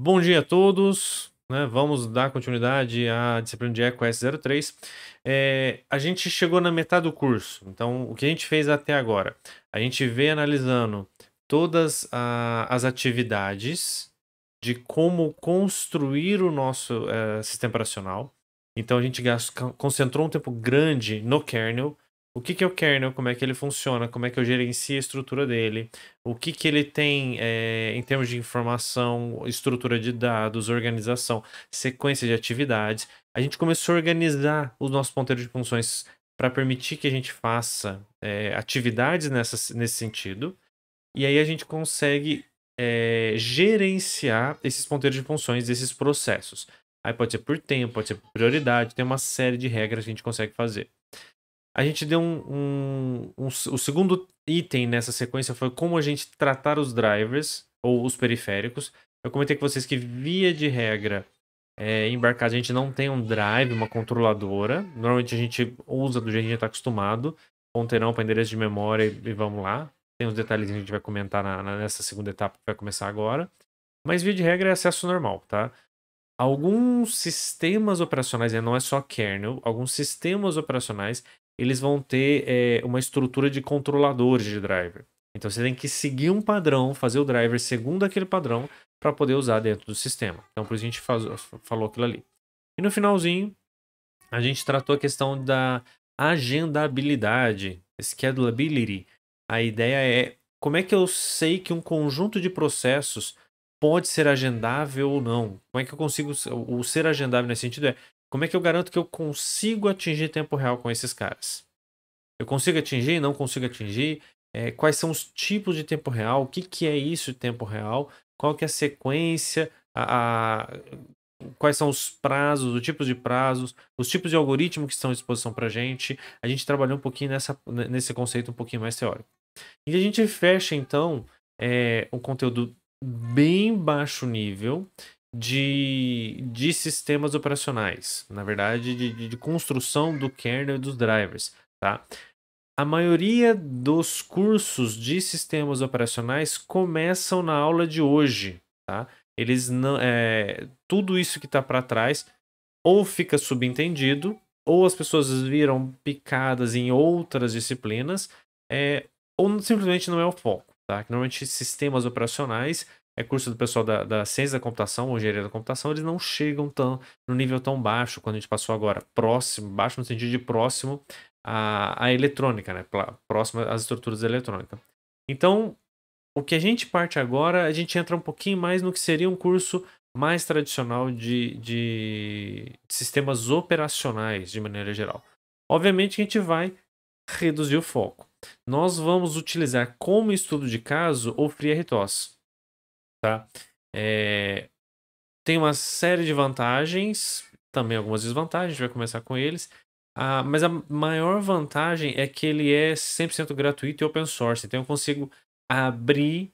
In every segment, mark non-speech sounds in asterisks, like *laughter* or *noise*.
Bom dia a todos. Né? Vamos dar continuidade à disciplina de ecos 03 É, a gente chegou na metade do curso. Então, o que a gente fez até agora? A gente vem analisando todas a, as atividades de como construir o nosso eh, sistema operacional. Então, a gente concentrou um tempo grande no kernel o que, que é o kernel, como é que ele funciona, como é que eu gerencio a estrutura dele, o que, que ele tem é, em termos de informação, estrutura de dados, organização, sequência de atividades. A gente começou a organizar os nossos ponteiros de funções para permitir que a gente faça é, atividades nessa, nesse sentido. E aí a gente consegue é, gerenciar esses ponteiros de funções, esses processos. Aí pode ser por tempo, pode ser por prioridade, tem uma série de regras que a gente consegue fazer a gente deu um, um, um, O segundo item nessa sequência foi como a gente tratar os drivers, ou os periféricos. Eu comentei com vocês que, via de regra, é, embarcar a gente não tem um drive, uma controladora. Normalmente a gente usa do jeito que a gente está acostumado. Ponteirão para endereço de memória e, e vamos lá. Tem uns detalhes que a gente vai comentar na, na, nessa segunda etapa que vai começar agora. Mas, via de regra, é acesso normal, tá? alguns sistemas operacionais, e não é só kernel, alguns sistemas operacionais, eles vão ter é, uma estrutura de controladores de driver. Então você tem que seguir um padrão, fazer o driver segundo aquele padrão para poder usar dentro do sistema. Então por isso a gente faz, falou aquilo ali. E no finalzinho, a gente tratou a questão da agendabilidade, schedulability. A ideia é como é que eu sei que um conjunto de processos pode ser agendável ou não? Como é que eu consigo. O ser agendável nesse sentido é como é que eu garanto que eu consigo atingir tempo real com esses caras? Eu consigo atingir? Não consigo atingir? É, quais são os tipos de tempo real? O que, que é isso de tempo real? Qual que é a sequência? A, a, quais são os prazos, os tipos de prazos, os tipos de algoritmo que estão à disposição para a gente. A gente trabalhou um pouquinho nessa, nesse conceito um pouquinho mais teórico. E a gente fecha, então, é, um conteúdo bem baixo nível de, de sistemas operacionais, na verdade, de, de construção do kernel e dos drivers, tá? A maioria dos cursos de sistemas operacionais começam na aula de hoje, tá? Eles não, é, tudo isso que está para trás ou fica subentendido, ou as pessoas viram picadas em outras disciplinas, é, ou simplesmente não é o foco, tá? normalmente sistemas operacionais é curso do pessoal da, da ciência da computação ou engenharia da computação, eles não chegam tão no nível tão baixo quando a gente passou agora, próximo, baixo no sentido de próximo à, à eletrônica, né? Próximo às estruturas eletrônica. Então, o que a gente parte agora, a gente entra um pouquinho mais no que seria um curso mais tradicional de, de sistemas operacionais, de maneira geral. Obviamente que a gente vai reduzir o foco. Nós vamos utilizar como estudo de caso o FreeRTOS tá? É, tem uma série de vantagens, também algumas desvantagens, a gente vai começar com eles. Ah, mas a maior vantagem é que ele é 100% gratuito e open source, então eu consigo abrir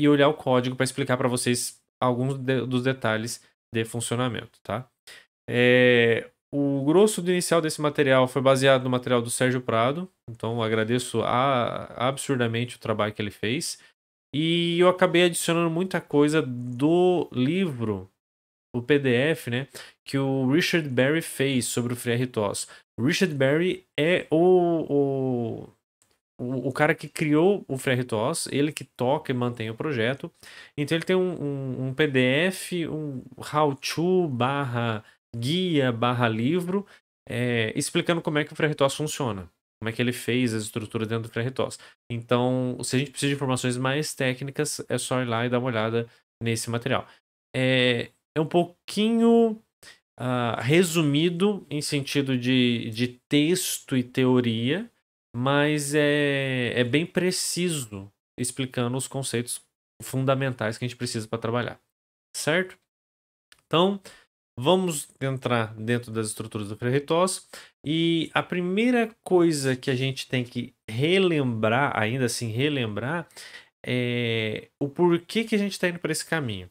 e olhar o código para explicar para vocês alguns de, dos detalhes de funcionamento, tá? É, o grosso do inicial desse material foi baseado no material do Sérgio Prado, então agradeço a, absurdamente o trabalho que ele fez. E eu acabei adicionando muita coisa do livro, o PDF, né? Que o Richard Berry fez sobre o Frère Toss. O Richard Berry é o, o, o, cara que criou o Frère Toss, ele que toca e mantém o projeto. Então ele tem um, um, um PDF, um how-to barra guia barra livro, é, explicando como é que o Frère Toss funciona como é que ele fez a estrutura dentro do ferritose. Então, se a gente precisa de informações mais técnicas, é só ir lá e dar uma olhada nesse material. É, é um pouquinho uh, resumido em sentido de, de texto e teoria, mas é, é bem preciso explicando os conceitos fundamentais que a gente precisa para trabalhar, certo? Então, Vamos entrar dentro das estruturas do ferritós e a primeira coisa que a gente tem que relembrar, ainda assim relembrar, é o porquê que a gente está indo para esse caminho.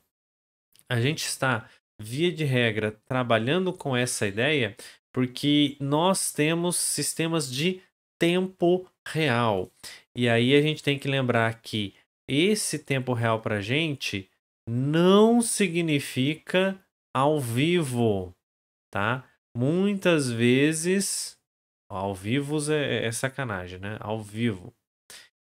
A gente está, via de regra, trabalhando com essa ideia porque nós temos sistemas de tempo real. E aí a gente tem que lembrar que esse tempo real para a gente não significa ao vivo, tá? Muitas vezes, ao vivo é, é, é sacanagem, né? Ao vivo.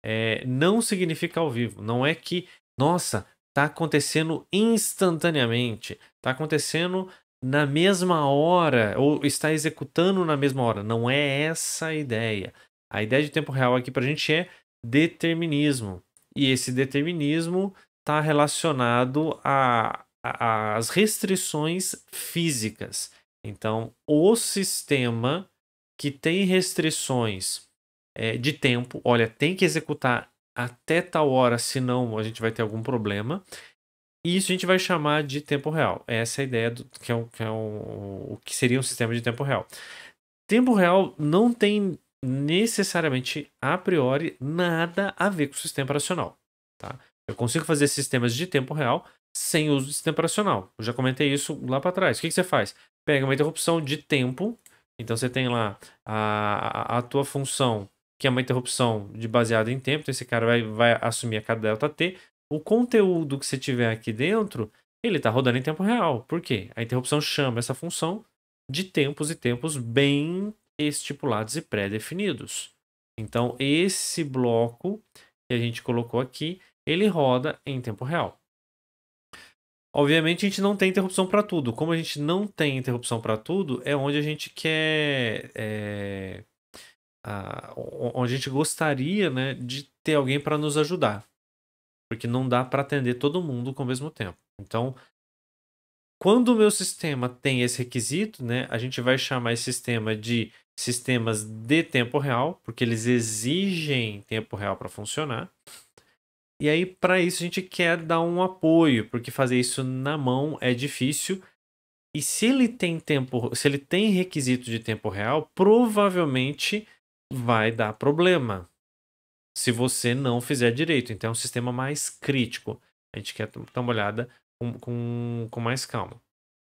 É, não significa ao vivo. Não é que, nossa, tá acontecendo instantaneamente, tá acontecendo na mesma hora ou está executando na mesma hora. Não é essa a ideia. A ideia de tempo real aqui para a gente é determinismo. E esse determinismo está relacionado a a, as restrições físicas. Então, o sistema que tem restrições é, de tempo, olha, tem que executar até tal hora, senão a gente vai ter algum problema. E isso a gente vai chamar de tempo real. Essa é a ideia do que, é o, que, é o que seria um sistema de tempo real. Tempo real não tem necessariamente, a priori, nada a ver com o sistema operacional. Tá? Eu consigo fazer sistemas de tempo real sem uso de sistema operacional. Eu já comentei isso lá para trás. O que, que você faz? Pega uma interrupção de tempo. Então você tem lá a, a, a tua função, que é uma interrupção de baseada em tempo. Então esse cara vai, vai assumir a cada delta t. O conteúdo que você tiver aqui dentro, ele está rodando em tempo real. Por quê? A interrupção chama essa função de tempos e tempos bem estipulados e pré-definidos. Então, esse bloco que a gente colocou aqui, ele roda em tempo real. Obviamente a gente não tem interrupção para tudo. Como a gente não tem interrupção para tudo, é onde a gente quer. É, a, onde a gente gostaria né, de ter alguém para nos ajudar. Porque não dá para atender todo mundo com o mesmo tempo. Então, quando o meu sistema tem esse requisito, né, a gente vai chamar esse sistema de sistemas de tempo real, porque eles exigem tempo real para funcionar. E aí, para isso, a gente quer dar um apoio, porque fazer isso na mão é difícil. E se ele tem tempo, se ele tem requisito de tempo real, provavelmente vai dar problema se você não fizer direito. Então é um sistema mais crítico. A gente quer dar uma olhada com, com, com mais calma.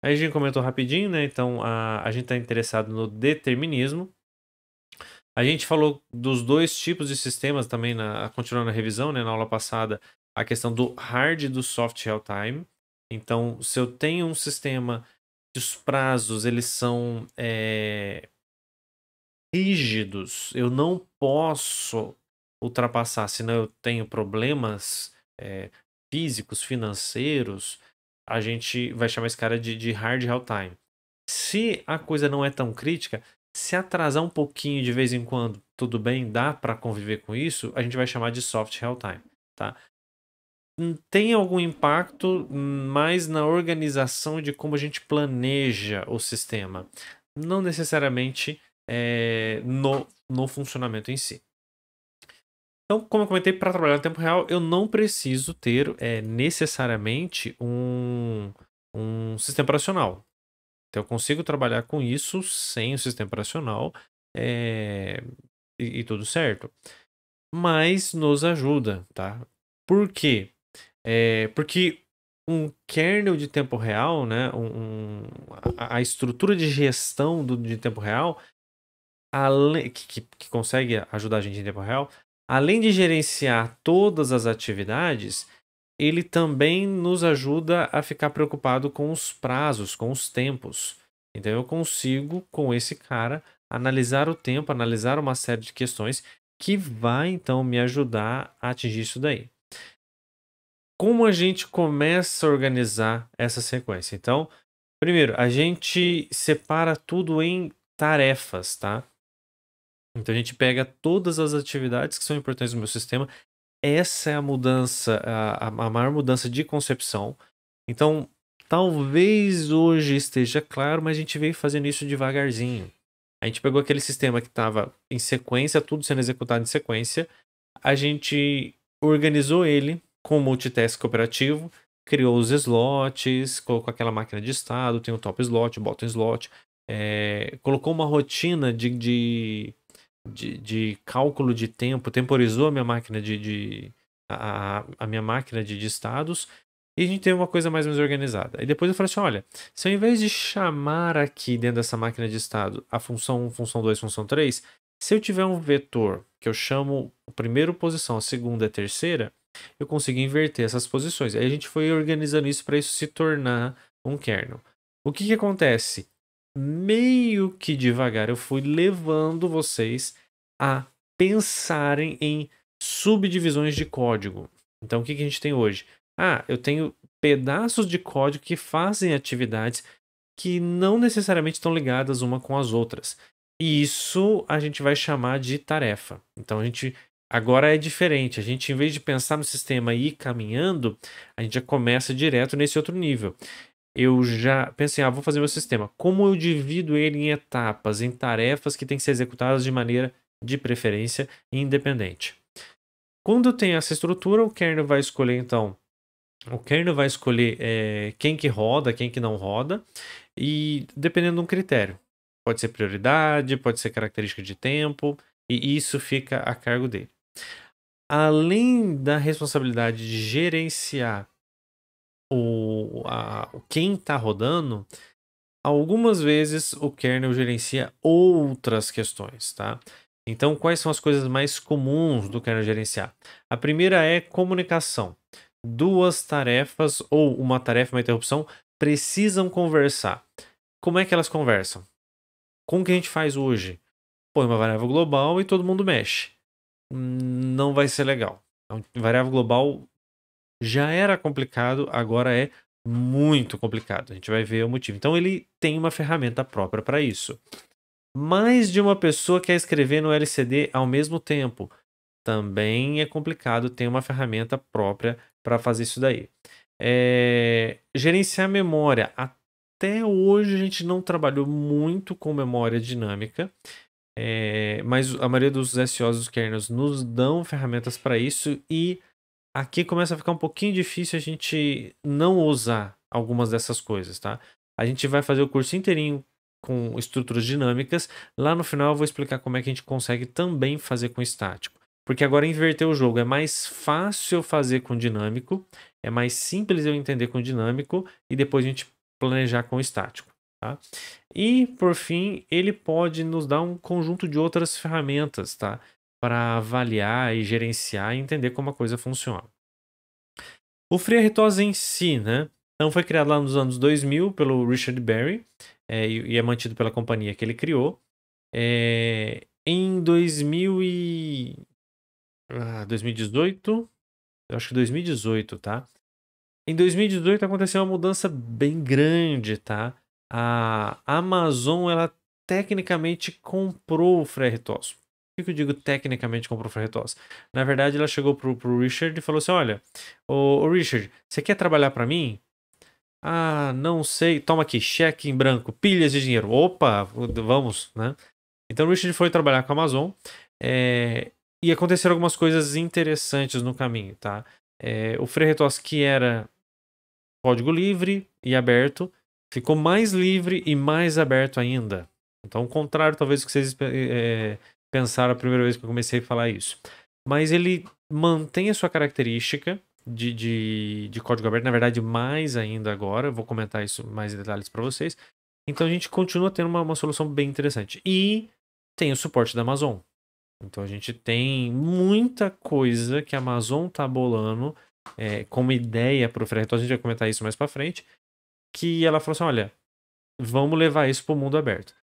Aí a gente comentou rapidinho, né? Então a, a gente está interessado no determinismo, a gente falou dos dois tipos de sistemas também, na, continuando a revisão, né, na aula passada, a questão do hard e do soft real-time. Então, se eu tenho um sistema que os prazos eles são é, rígidos, eu não posso ultrapassar, senão eu tenho problemas é, físicos, financeiros, a gente vai chamar esse cara de, de hard real-time. Se a coisa não é tão crítica, se atrasar um pouquinho de vez em quando, tudo bem, dá para conviver com isso, a gente vai chamar de soft real time, tá? Hum, tem algum impacto mais na organização de como a gente planeja o sistema, não necessariamente é, no, no funcionamento em si. Então, como eu comentei, para trabalhar em tempo real, eu não preciso ter é, necessariamente um, um sistema operacional. Então eu consigo trabalhar com isso sem o sistema operacional é, e, e, tudo certo. Mas nos ajuda, tá? Por quê? É, porque um kernel de tempo real, né? Um, a, a, estrutura de gestão do, de tempo real, além, que, que, que consegue ajudar a gente em tempo real, além de gerenciar todas as atividades, ele também nos ajuda a ficar preocupado com os prazos, com os tempos. Então eu consigo, com esse cara, analisar o tempo, analisar uma série de questões que vai então me ajudar a atingir isso daí. Como a gente começa a organizar essa sequência? Então, primeiro, a gente separa tudo em tarefas, tá? Então a gente pega todas as atividades que são importantes no meu sistema essa é a mudança, a, a maior mudança de concepção. Então, talvez hoje esteja claro, mas a gente veio fazendo isso devagarzinho. A gente pegou aquele sistema que estava em sequência, tudo sendo executado em sequência, a gente organizou ele com multitask operativo, criou os slots, colocou aquela máquina de estado, tem o top slot, o bottom slot, é, colocou uma rotina de, de de, de cálculo de tempo, temporizou a minha máquina de, de a, a minha máquina de, de estados e a gente tem uma coisa mais ou menos organizada. E depois eu falei assim: olha, se ao invés de chamar aqui dentro dessa máquina de estado a função 1, função 2, função 3, se eu tiver um vetor que eu chamo a primeira posição, a segunda e a terceira, eu consigo inverter essas posições. Aí a gente foi organizando isso para isso se tornar um kernel. O que, que acontece? meio que devagar eu fui levando vocês a pensarem em subdivisões de código. Então, o que, que a gente tem hoje? Ah, eu tenho pedaços de código que fazem atividades que não necessariamente estão ligadas uma com as outras. E isso a gente vai chamar de tarefa. Então, a gente Agora é diferente. A gente, em vez de pensar no sistema e ir caminhando, a gente já começa direto nesse outro nível eu já pensei, ah, vou fazer meu sistema. Como eu divido ele em etapas, em tarefas que têm que ser executadas de maneira, de preferência, independente. Quando tem essa estrutura, o kernel vai escolher, então, o kernel vai escolher é, quem que roda, quem que não roda, e dependendo de um critério. Pode ser prioridade, pode ser característica de tempo, e isso fica a cargo dele. Além da responsabilidade de gerenciar o, a, quem está rodando, algumas vezes o kernel gerencia outras questões, tá? Então, quais são as coisas mais comuns do kernel gerenciar? A primeira é comunicação. Duas tarefas ou uma tarefa, uma interrupção, precisam conversar. Como é que elas conversam? Como que a gente faz hoje? Põe uma variável global e todo mundo mexe. Hum, não vai ser legal. Então, variável global já era complicado, agora é muito complicado. A gente vai ver o motivo. Então ele tem uma ferramenta própria para isso. Mais de uma pessoa quer escrever no LCD ao mesmo tempo. Também é complicado, tem uma ferramenta própria para fazer isso daí. É... Gerenciar memória. Até hoje a gente não trabalhou muito com memória dinâmica. É, mas a maioria dos SOs dos kernels nos dão ferramentas para isso e aqui começa a ficar um pouquinho difícil a gente não usar algumas dessas coisas, tá? A gente vai fazer o curso inteirinho com estruturas dinâmicas. Lá no final eu vou explicar como é que a gente consegue também fazer com estático. Porque agora inverter o jogo é mais fácil fazer com dinâmico, é mais simples eu entender com dinâmico e depois a gente planejar com estático. Tá? E por fim, ele pode nos dar um conjunto de outras ferramentas, tá? para avaliar e gerenciar e entender como a coisa funciona. O Freeritos em si, né? Então foi criado lá nos anos 2000 pelo Richard Berry é, e é mantido pela companhia que ele criou. É, em 2000 e... ah, 2018, eu acho que 2018, tá? Em 2018 aconteceu uma mudança bem grande, tá? A Amazon, ela tecnicamente comprou o Freritos que, que eu digo tecnicamente comprou Ferretós? Na verdade, ela chegou pro, pro Richard e falou assim: Olha, ô, ô Richard, você quer trabalhar para mim? Ah, não sei. Toma aqui, cheque em branco, pilhas de dinheiro. Opa, vamos, né? Então o Richard foi trabalhar com a Amazon é, e aconteceram algumas coisas interessantes no caminho, tá? É, o Ferretós, que era código livre e aberto, ficou mais livre e mais aberto ainda. Então, o contrário, talvez, do que vocês é, cansar a primeira vez que eu comecei a falar isso. Mas ele mantém a sua característica de, de, de código aberto, na verdade, mais ainda agora. Vou comentar isso mais em detalhes para vocês. Então a gente continua tendo uma, uma solução bem interessante. E tem o suporte da Amazon. Então a gente tem muita coisa que a Amazon tá bolando é, como ideia para o Então A gente vai comentar isso mais para frente. Que ela falou assim: olha, vamos levar isso para o mundo aberto.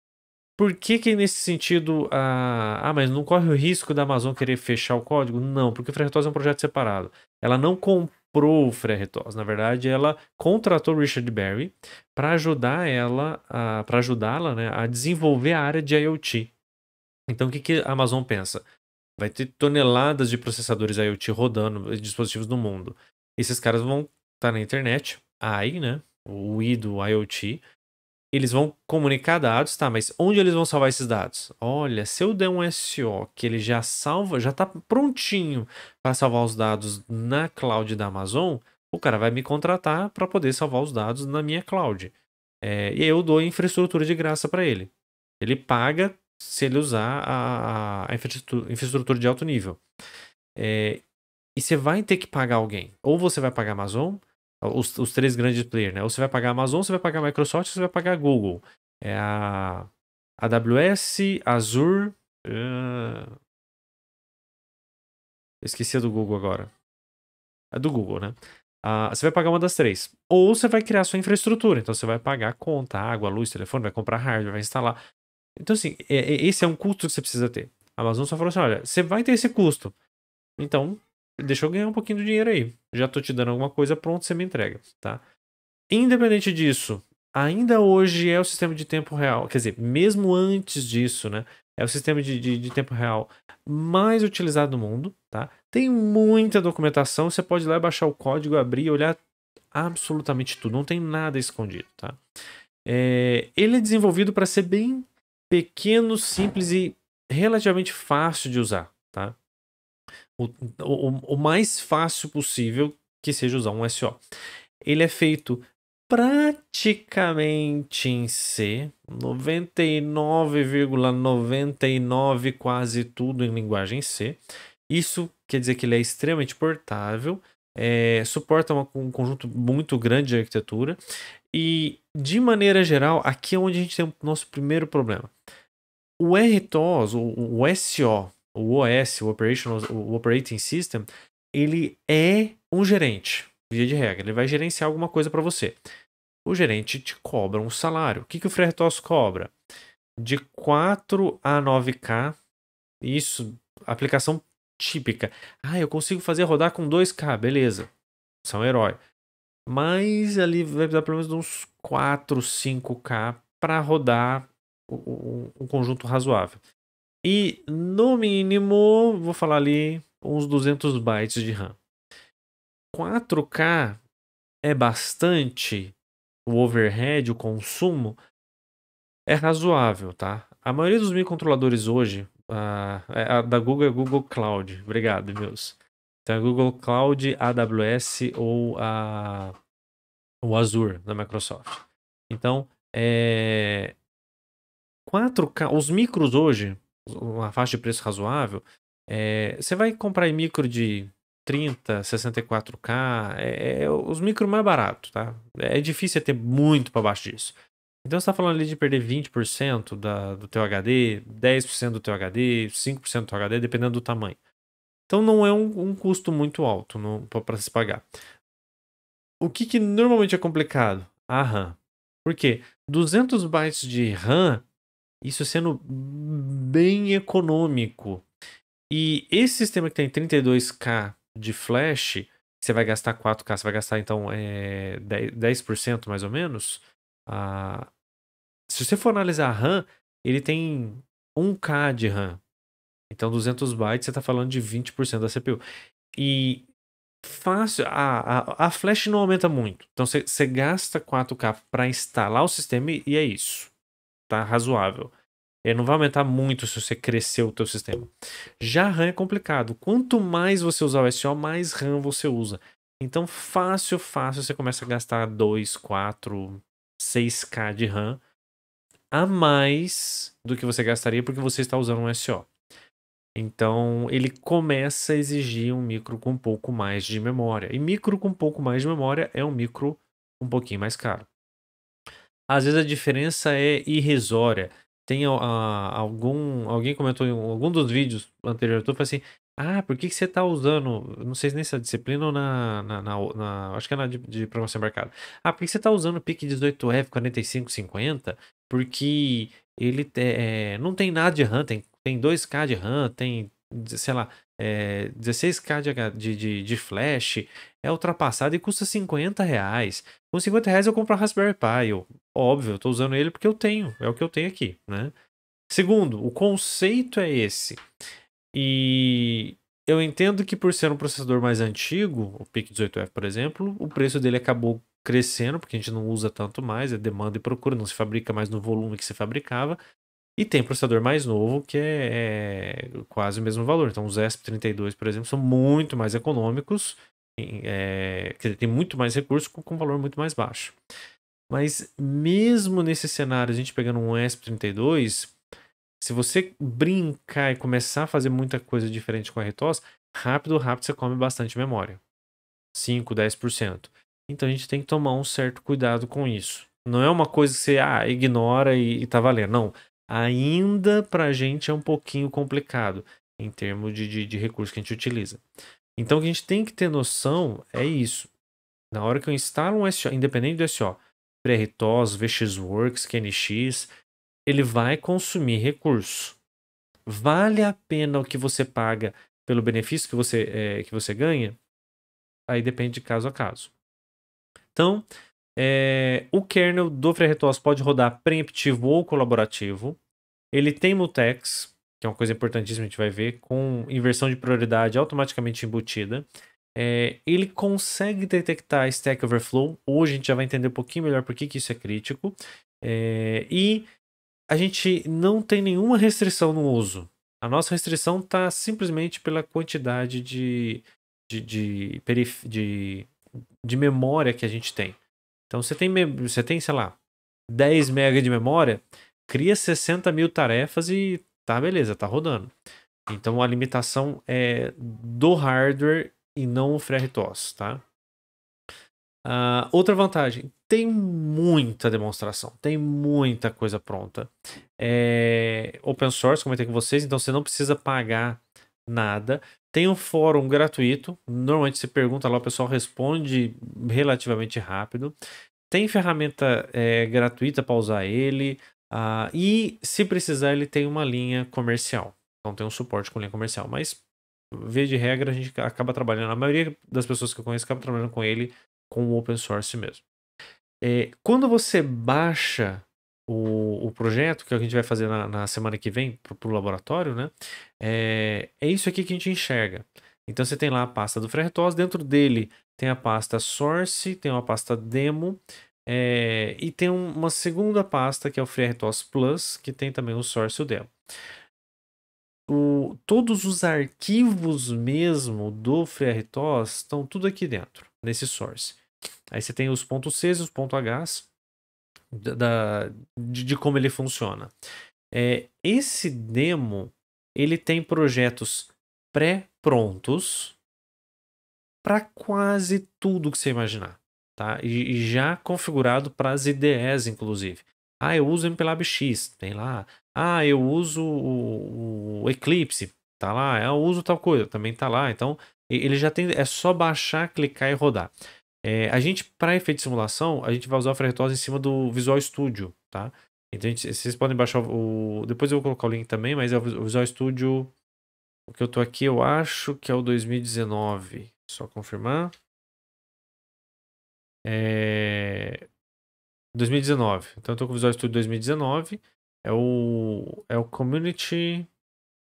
Por que, que nesse sentido. A... Ah, mas não corre o risco da Amazon querer fechar o código? Não, porque o FreeRTOS é um projeto separado. Ela não comprou o FreeRTOS. Na verdade, ela contratou o Richard Berry para ajudar ela, a... para ajudá-la né, a desenvolver a área de IoT. Então, o que, que a Amazon pensa? Vai ter toneladas de processadores IoT rodando, dispositivos no mundo. Esses caras vão estar tá na internet, AI, né? O I do IoT, eles vão comunicar dados, tá? Mas onde eles vão salvar esses dados? Olha, se eu der um SO que ele já salva, já está prontinho para salvar os dados na cloud da Amazon, o cara vai me contratar para poder salvar os dados na minha cloud. É, e eu dou infraestrutura de graça para ele. Ele paga se ele usar a, a infraestrutura, infraestrutura de alto nível. É, e você vai ter que pagar alguém. Ou você vai pagar a Amazon, os, os três grandes players, né? Ou você vai pagar a Amazon, você vai pagar a Microsoft, você vai pagar a Google. É a AWS, Azure. Uh... Esqueci a do Google agora. É do Google, né? Uh, você vai pagar uma das três. Ou você vai criar sua infraestrutura. Então você vai pagar conta, água, luz, telefone, vai comprar hardware, vai instalar. Então, assim, é, é, esse é um custo que você precisa ter. A Amazon só falou assim: olha, você vai ter esse custo. Então, deixa eu ganhar um pouquinho de dinheiro aí. Já tô te dando alguma coisa, pronto, você me entrega, tá? Independente disso, ainda hoje é o sistema de tempo real, quer dizer, mesmo antes disso, né? É o sistema de, de, de tempo real mais utilizado no mundo, tá? Tem muita documentação, você pode ir lá baixar o código, abrir e olhar absolutamente tudo, não tem nada escondido, tá? É, ele é desenvolvido para ser bem pequeno, simples e relativamente fácil de usar, tá? o, o, o mais fácil possível que seja usar um SO. Ele é feito praticamente em C, 99,99 quase tudo em linguagem C. Isso quer dizer que ele é extremamente portável, é, suporta uma, um conjunto muito grande de arquitetura e, de maneira geral, aqui é onde a gente tem o nosso primeiro problema. O RTOS, o, o SO, o OS, o, Operational, o Operating System, ele é um gerente, via de regra. Ele vai gerenciar alguma coisa para você. O gerente te cobra um salário. O que, que o Frertos cobra? De 4 a 9K, isso, aplicação típica. Ah, eu consigo fazer rodar com 2K, beleza. São um herói. Mas ali vai dar pelo menos uns 4, 5K para rodar um conjunto razoável e no mínimo, vou falar ali, uns 200 bytes de RAM. 4K é bastante, o overhead, o consumo, é razoável, tá? A maioria dos microcontroladores hoje, a, é, a da Google é Google Cloud, obrigado, meus. Então, a é Google Cloud, AWS ou a, o Azure da Microsoft. Então, é, 4K, os micros hoje, uma faixa de preço razoável, é, você vai comprar em micro de 30, 64K, é, é, os micro mais baratos, tá? É difícil ter muito para baixo disso. Então você está falando ali de perder 20% da, do teu HD, 10% do teu HD, 5% do teu HD, dependendo do tamanho. Então não é um, um custo muito alto para se pagar. O que, que normalmente é complicado? A RAM. Por quê? 200 bytes de RAM isso sendo bem econômico. E esse sistema que tem 32K de flash, você vai gastar 4K, você vai gastar então é, 10% mais ou menos. Ah, se você for analisar a RAM, ele tem 1K de RAM. Então 200 bytes, você está falando de 20% da CPU. E fácil, a, a, a flash não aumenta muito. Então você gasta 4K para instalar o sistema e, e é isso tá razoável. Ele não vai aumentar muito se você crescer o teu sistema. Já RAM é complicado. Quanto mais você usar o SO, mais RAM você usa. Então, fácil, fácil, você começa a gastar 2, 4, 6K de RAM a mais do que você gastaria porque você está usando um SO. Então, ele começa a exigir um micro com um pouco mais de memória. E micro com um pouco mais de memória é um micro um pouquinho mais caro às vezes a diferença é irrisória. Tem uh, algum. Alguém comentou em algum dos vídeos anteriores, tu falou assim: ah, por que, que você está usando? Não sei se nessa disciplina ou na, na, na, na Acho que é na de, de programação embarcada. Ah, por que, que você está usando o PIC 18F4550? Porque ele é, não tem nada de RAM, tem, tem 2K de RAM, tem, sei lá, é, 16K de, de, de, de, flash, é ultrapassado e custa 50 reais. Com 50 reais eu compro a Raspberry Pi, eu Óbvio, eu estou usando ele porque eu tenho, é o que eu tenho aqui, né? Segundo, o conceito é esse. E eu entendo que por ser um processador mais antigo, o PIC18F, por exemplo, o preço dele acabou crescendo, porque a gente não usa tanto mais, é demanda e procura, não se fabrica mais no volume que se fabricava. E tem processador mais novo que é, é quase o mesmo valor. Então, os ESP32, por exemplo, são muito mais econômicos, é, quer dizer, tem muito mais recursos com, com valor muito mais baixo. Mas mesmo nesse cenário, a gente pegando um ESP32, se você brincar e começar a fazer muita coisa diferente com a RTOS, rápido, rápido você come bastante memória. 5, 10%. Então a gente tem que tomar um certo cuidado com isso. Não é uma coisa que você ah, ignora e, e tá valendo. Não. Ainda para a gente é um pouquinho complicado em termos de, de, de recurso que a gente utiliza. Então o que a gente tem que ter noção é isso. Na hora que eu instalo um SO, independente do SO, Preritos, VXWorks, QNX, ele vai consumir recurso. Vale a pena o que você paga pelo benefício que você, é, que você ganha? Aí depende de caso a caso. Então, é, o kernel do FreeRTOS pode rodar preemptivo ou colaborativo. Ele tem mutex, que é uma coisa importantíssima, a gente vai ver, com inversão de prioridade automaticamente embutida. É, ele consegue detectar Stack Overflow. Hoje a gente já vai entender um pouquinho melhor por que, que isso é crítico. É, e a gente não tem nenhuma restrição no uso. A nossa restrição está simplesmente pela quantidade de, de, de, de, de memória que a gente tem. Então você tem, você tem, sei lá, 10 MB de memória, cria 60 mil tarefas e tá beleza, tá rodando. Então a limitação é do hardware e não o Freire Toss, tá? Uh, outra vantagem, tem muita demonstração, tem muita coisa pronta. É open source, comentei com vocês, então você não precisa pagar nada. Tem um fórum gratuito, normalmente você pergunta lá, o pessoal responde relativamente rápido. Tem ferramenta é, gratuita para usar ele, uh, e se precisar, ele tem uma linha comercial. Então tem um suporte com linha comercial, mas via de regra, a gente acaba trabalhando, a maioria das pessoas que eu conheço acaba trabalhando com ele com o open source mesmo. É, quando você baixa o, o, projeto, que é a gente vai fazer na, na semana que vem para o laboratório, né? É, é isso aqui que a gente enxerga. Então você tem lá a pasta do Ferretos, dentro dele tem a pasta source, tem uma pasta demo, é, e tem uma segunda pasta que é o FreeRTOS Plus, que tem também o source e o demo o, todos os arquivos mesmo do FreeRTOS estão tudo aqui dentro, nesse source. Aí você tem os pontos .cs e os .hs da, de, de, como ele funciona. É, esse demo, ele tem projetos pré-prontos para quase tudo que você imaginar, tá? E, e já configurado para as IDEs, inclusive. Ah, eu uso MPLABX, tem lá ah, eu uso o, o Eclipse, tá lá. É, eu uso tal coisa, também tá lá. Então, ele já tem. É só baixar, clicar e rodar. É, a gente, para efeito de simulação, a gente vai usar o Ferritose em cima do Visual Studio, tá? Então, gente, vocês podem baixar o. Depois eu vou colocar o link também, mas é o Visual Studio. O que eu tô aqui, eu acho que é o 2019. Só confirmar. É. 2019. Então, eu tô com o Visual Studio 2019. É o, é o Community.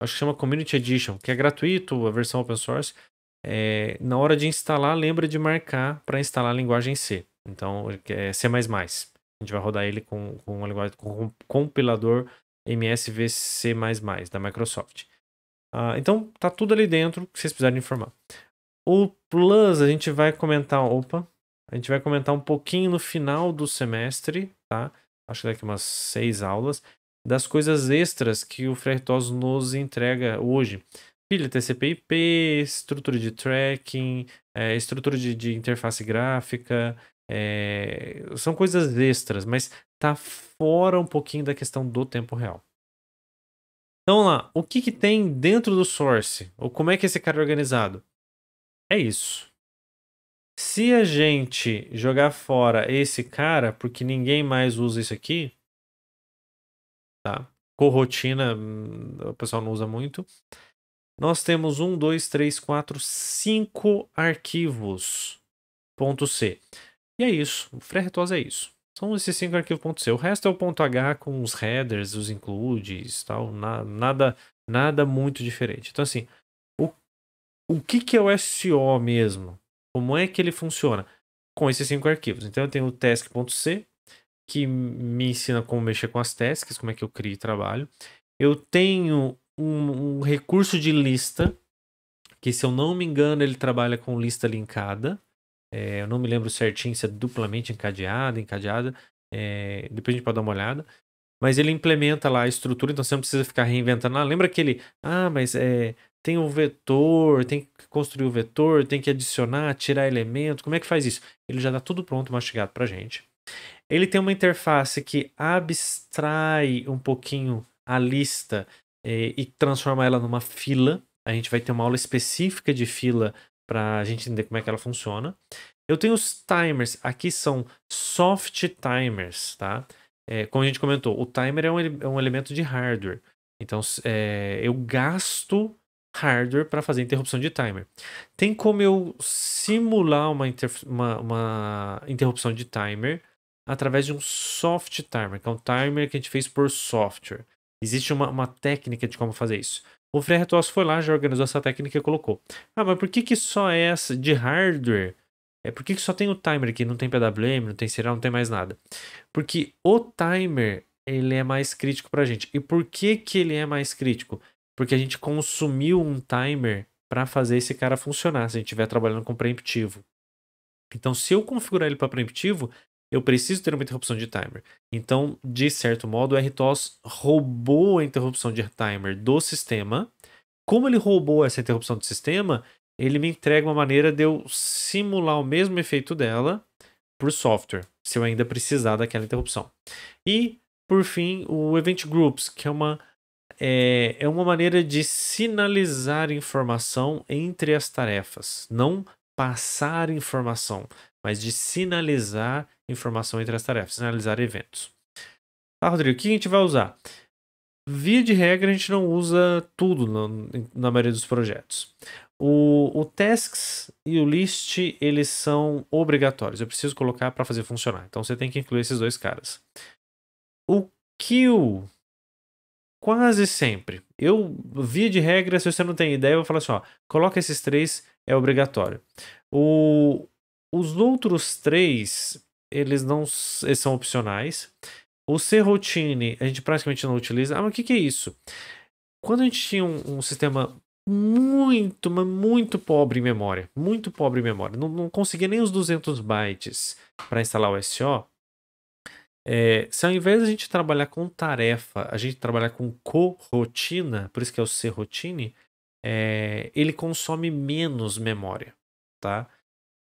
Acho que chama Community Edition, que é gratuito, a versão open source. É, na hora de instalar, lembra de marcar para instalar a linguagem C. Então, é C. A gente vai rodar ele com, com uma linguagem com um compilador MSVC da Microsoft. Ah, então, tá tudo ali dentro que vocês precisarem informar. O Plus, a gente vai comentar. Opa! A gente vai comentar um pouquinho no final do semestre, tá? acho que daqui umas seis aulas, das coisas extras que o Fretoso nos entrega hoje. Pilha TCP/IP, estrutura de tracking, é, estrutura de, de, interface gráfica, é, são coisas extras, mas tá fora um pouquinho da questão do tempo real. Então lá, o que, que tem dentro do source? Ou como é que esse cara é organizado? É isso. Se a gente jogar fora esse cara, porque ninguém mais usa isso aqui, tá? Corrotina, hum, o pessoal não usa muito. Nós temos um, dois, três, quatro, cinco arquivos ponto .c. E é isso, o Frertos é isso. São esses cinco arquivos ponto .c. O resto é o ponto .h com os headers, os includes, tal, na, nada, nada muito diferente. Então assim, o, o que que é o so mesmo? Como é que ele funciona? Com esses cinco arquivos. Então eu tenho o task.c, que me ensina como mexer com as tasks, como é que eu crio e trabalho. Eu tenho um, um recurso de lista, que se eu não me engano ele trabalha com lista linkada. É, eu não me lembro certinho se é duplamente encadeada, encadeada. É, depois a gente pode dar uma olhada. Mas ele implementa lá a estrutura, então você não precisa ficar reinventando. Ah, lembra aquele. Ah, mas é, tem o vetor, tem que construir o vetor, tem que adicionar, tirar elemento. Como é que faz isso? Ele já dá tá tudo pronto, mastigado para gente. Ele tem uma interface que abstrai um pouquinho a lista eh, e transforma ela numa fila. A gente vai ter uma aula específica de fila para a gente entender como é que ela funciona. Eu tenho os timers, aqui são soft timers, tá? É, como a gente comentou, o timer é um, é um elemento de hardware. Então, é, eu gasto hardware para fazer interrupção de timer. Tem como eu simular uma, uma, uma, interrupção de timer através de um soft timer, que é um timer que a gente fez por software. Existe uma, uma técnica de como fazer isso. O FreeRTOS foi lá, já organizou essa técnica e colocou. Ah, mas por que, que só é essa de hardware? É por que, que só tem o timer aqui? Não tem PWM, não tem serial, não tem mais nada. Porque o timer ele é mais crítico para a gente. E por que, que ele é mais crítico? Porque a gente consumiu um timer para fazer esse cara funcionar, se a gente estiver trabalhando com preemptivo. Então, se eu configurar ele para preemptivo, eu preciso ter uma interrupção de timer. Então, de certo modo, o RTOS roubou a interrupção de timer do sistema. Como ele roubou essa interrupção do sistema, ele me entrega uma maneira de eu simular o mesmo efeito dela por software, se eu ainda precisar daquela interrupção. E, por fim, o Event Groups, que é uma é, é uma maneira de sinalizar informação entre as tarefas, não passar informação, mas de sinalizar informação entre as tarefas, sinalizar eventos. Tá, Rodrigo, o que a gente vai usar? Via de regra, a gente não usa tudo na maioria dos projetos. O, o tasks e o list, eles são obrigatórios. Eu preciso colocar para fazer funcionar. Então, você tem que incluir esses dois caras. O queue quase sempre. Eu, via de regra, se você não tem ideia, eu vou falar assim: ó, coloca esses três, é obrigatório. O, os outros três, eles não eles são opcionais. O routine a gente praticamente não utiliza. Ah, mas o que, que é isso? Quando a gente tinha um, um sistema muito, mas muito pobre em memória, muito pobre em memória, não, não conseguia nem os 200 bytes para instalar o SO, é, se ao invés de a gente trabalhar com tarefa, a gente trabalhar com co-rotina, por isso que é o C-Routine, é, ele consome menos memória, tá?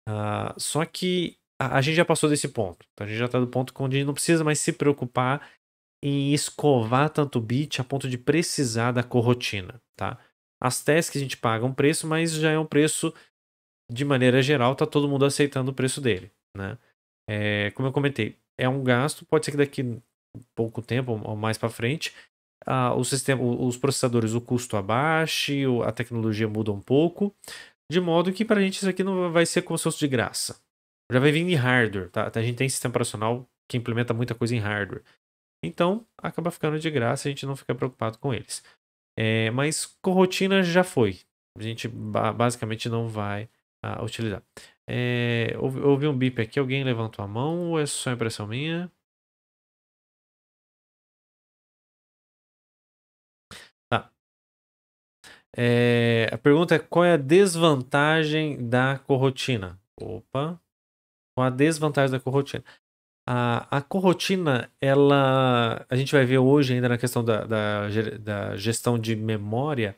Uh, só que a, a, gente já passou desse ponto. Tá? A gente já está do ponto onde a gente não precisa mais se preocupar em escovar tanto bit a ponto de precisar da corrotina, tá? As tasks a gente paga um preço, mas já é um preço, de maneira geral, tá todo mundo aceitando o preço dele, né? É, como eu comentei, é um gasto, pode ser que daqui pouco tempo ou mais para frente uh, o sistema, os processadores, o custo abaixe, a tecnologia muda um pouco, de modo que para a gente isso aqui não vai ser como se fosse de graça. Já vai vir em hardware, tá? A gente tem sistema operacional que implementa muita coisa em hardware. Então, acaba ficando de graça, a gente não fica preocupado com eles. É, mas com rotina já foi. A gente basicamente não vai uh, utilizar. É, houve, um bip aqui, alguém levantou a mão ou é só impressão minha? Tá. É, a pergunta é qual é a desvantagem da corrotina? Opa, qual a desvantagem da corrotina? A, a corrotina, ela, a gente vai ver hoje ainda na questão da, da, da gestão de memória,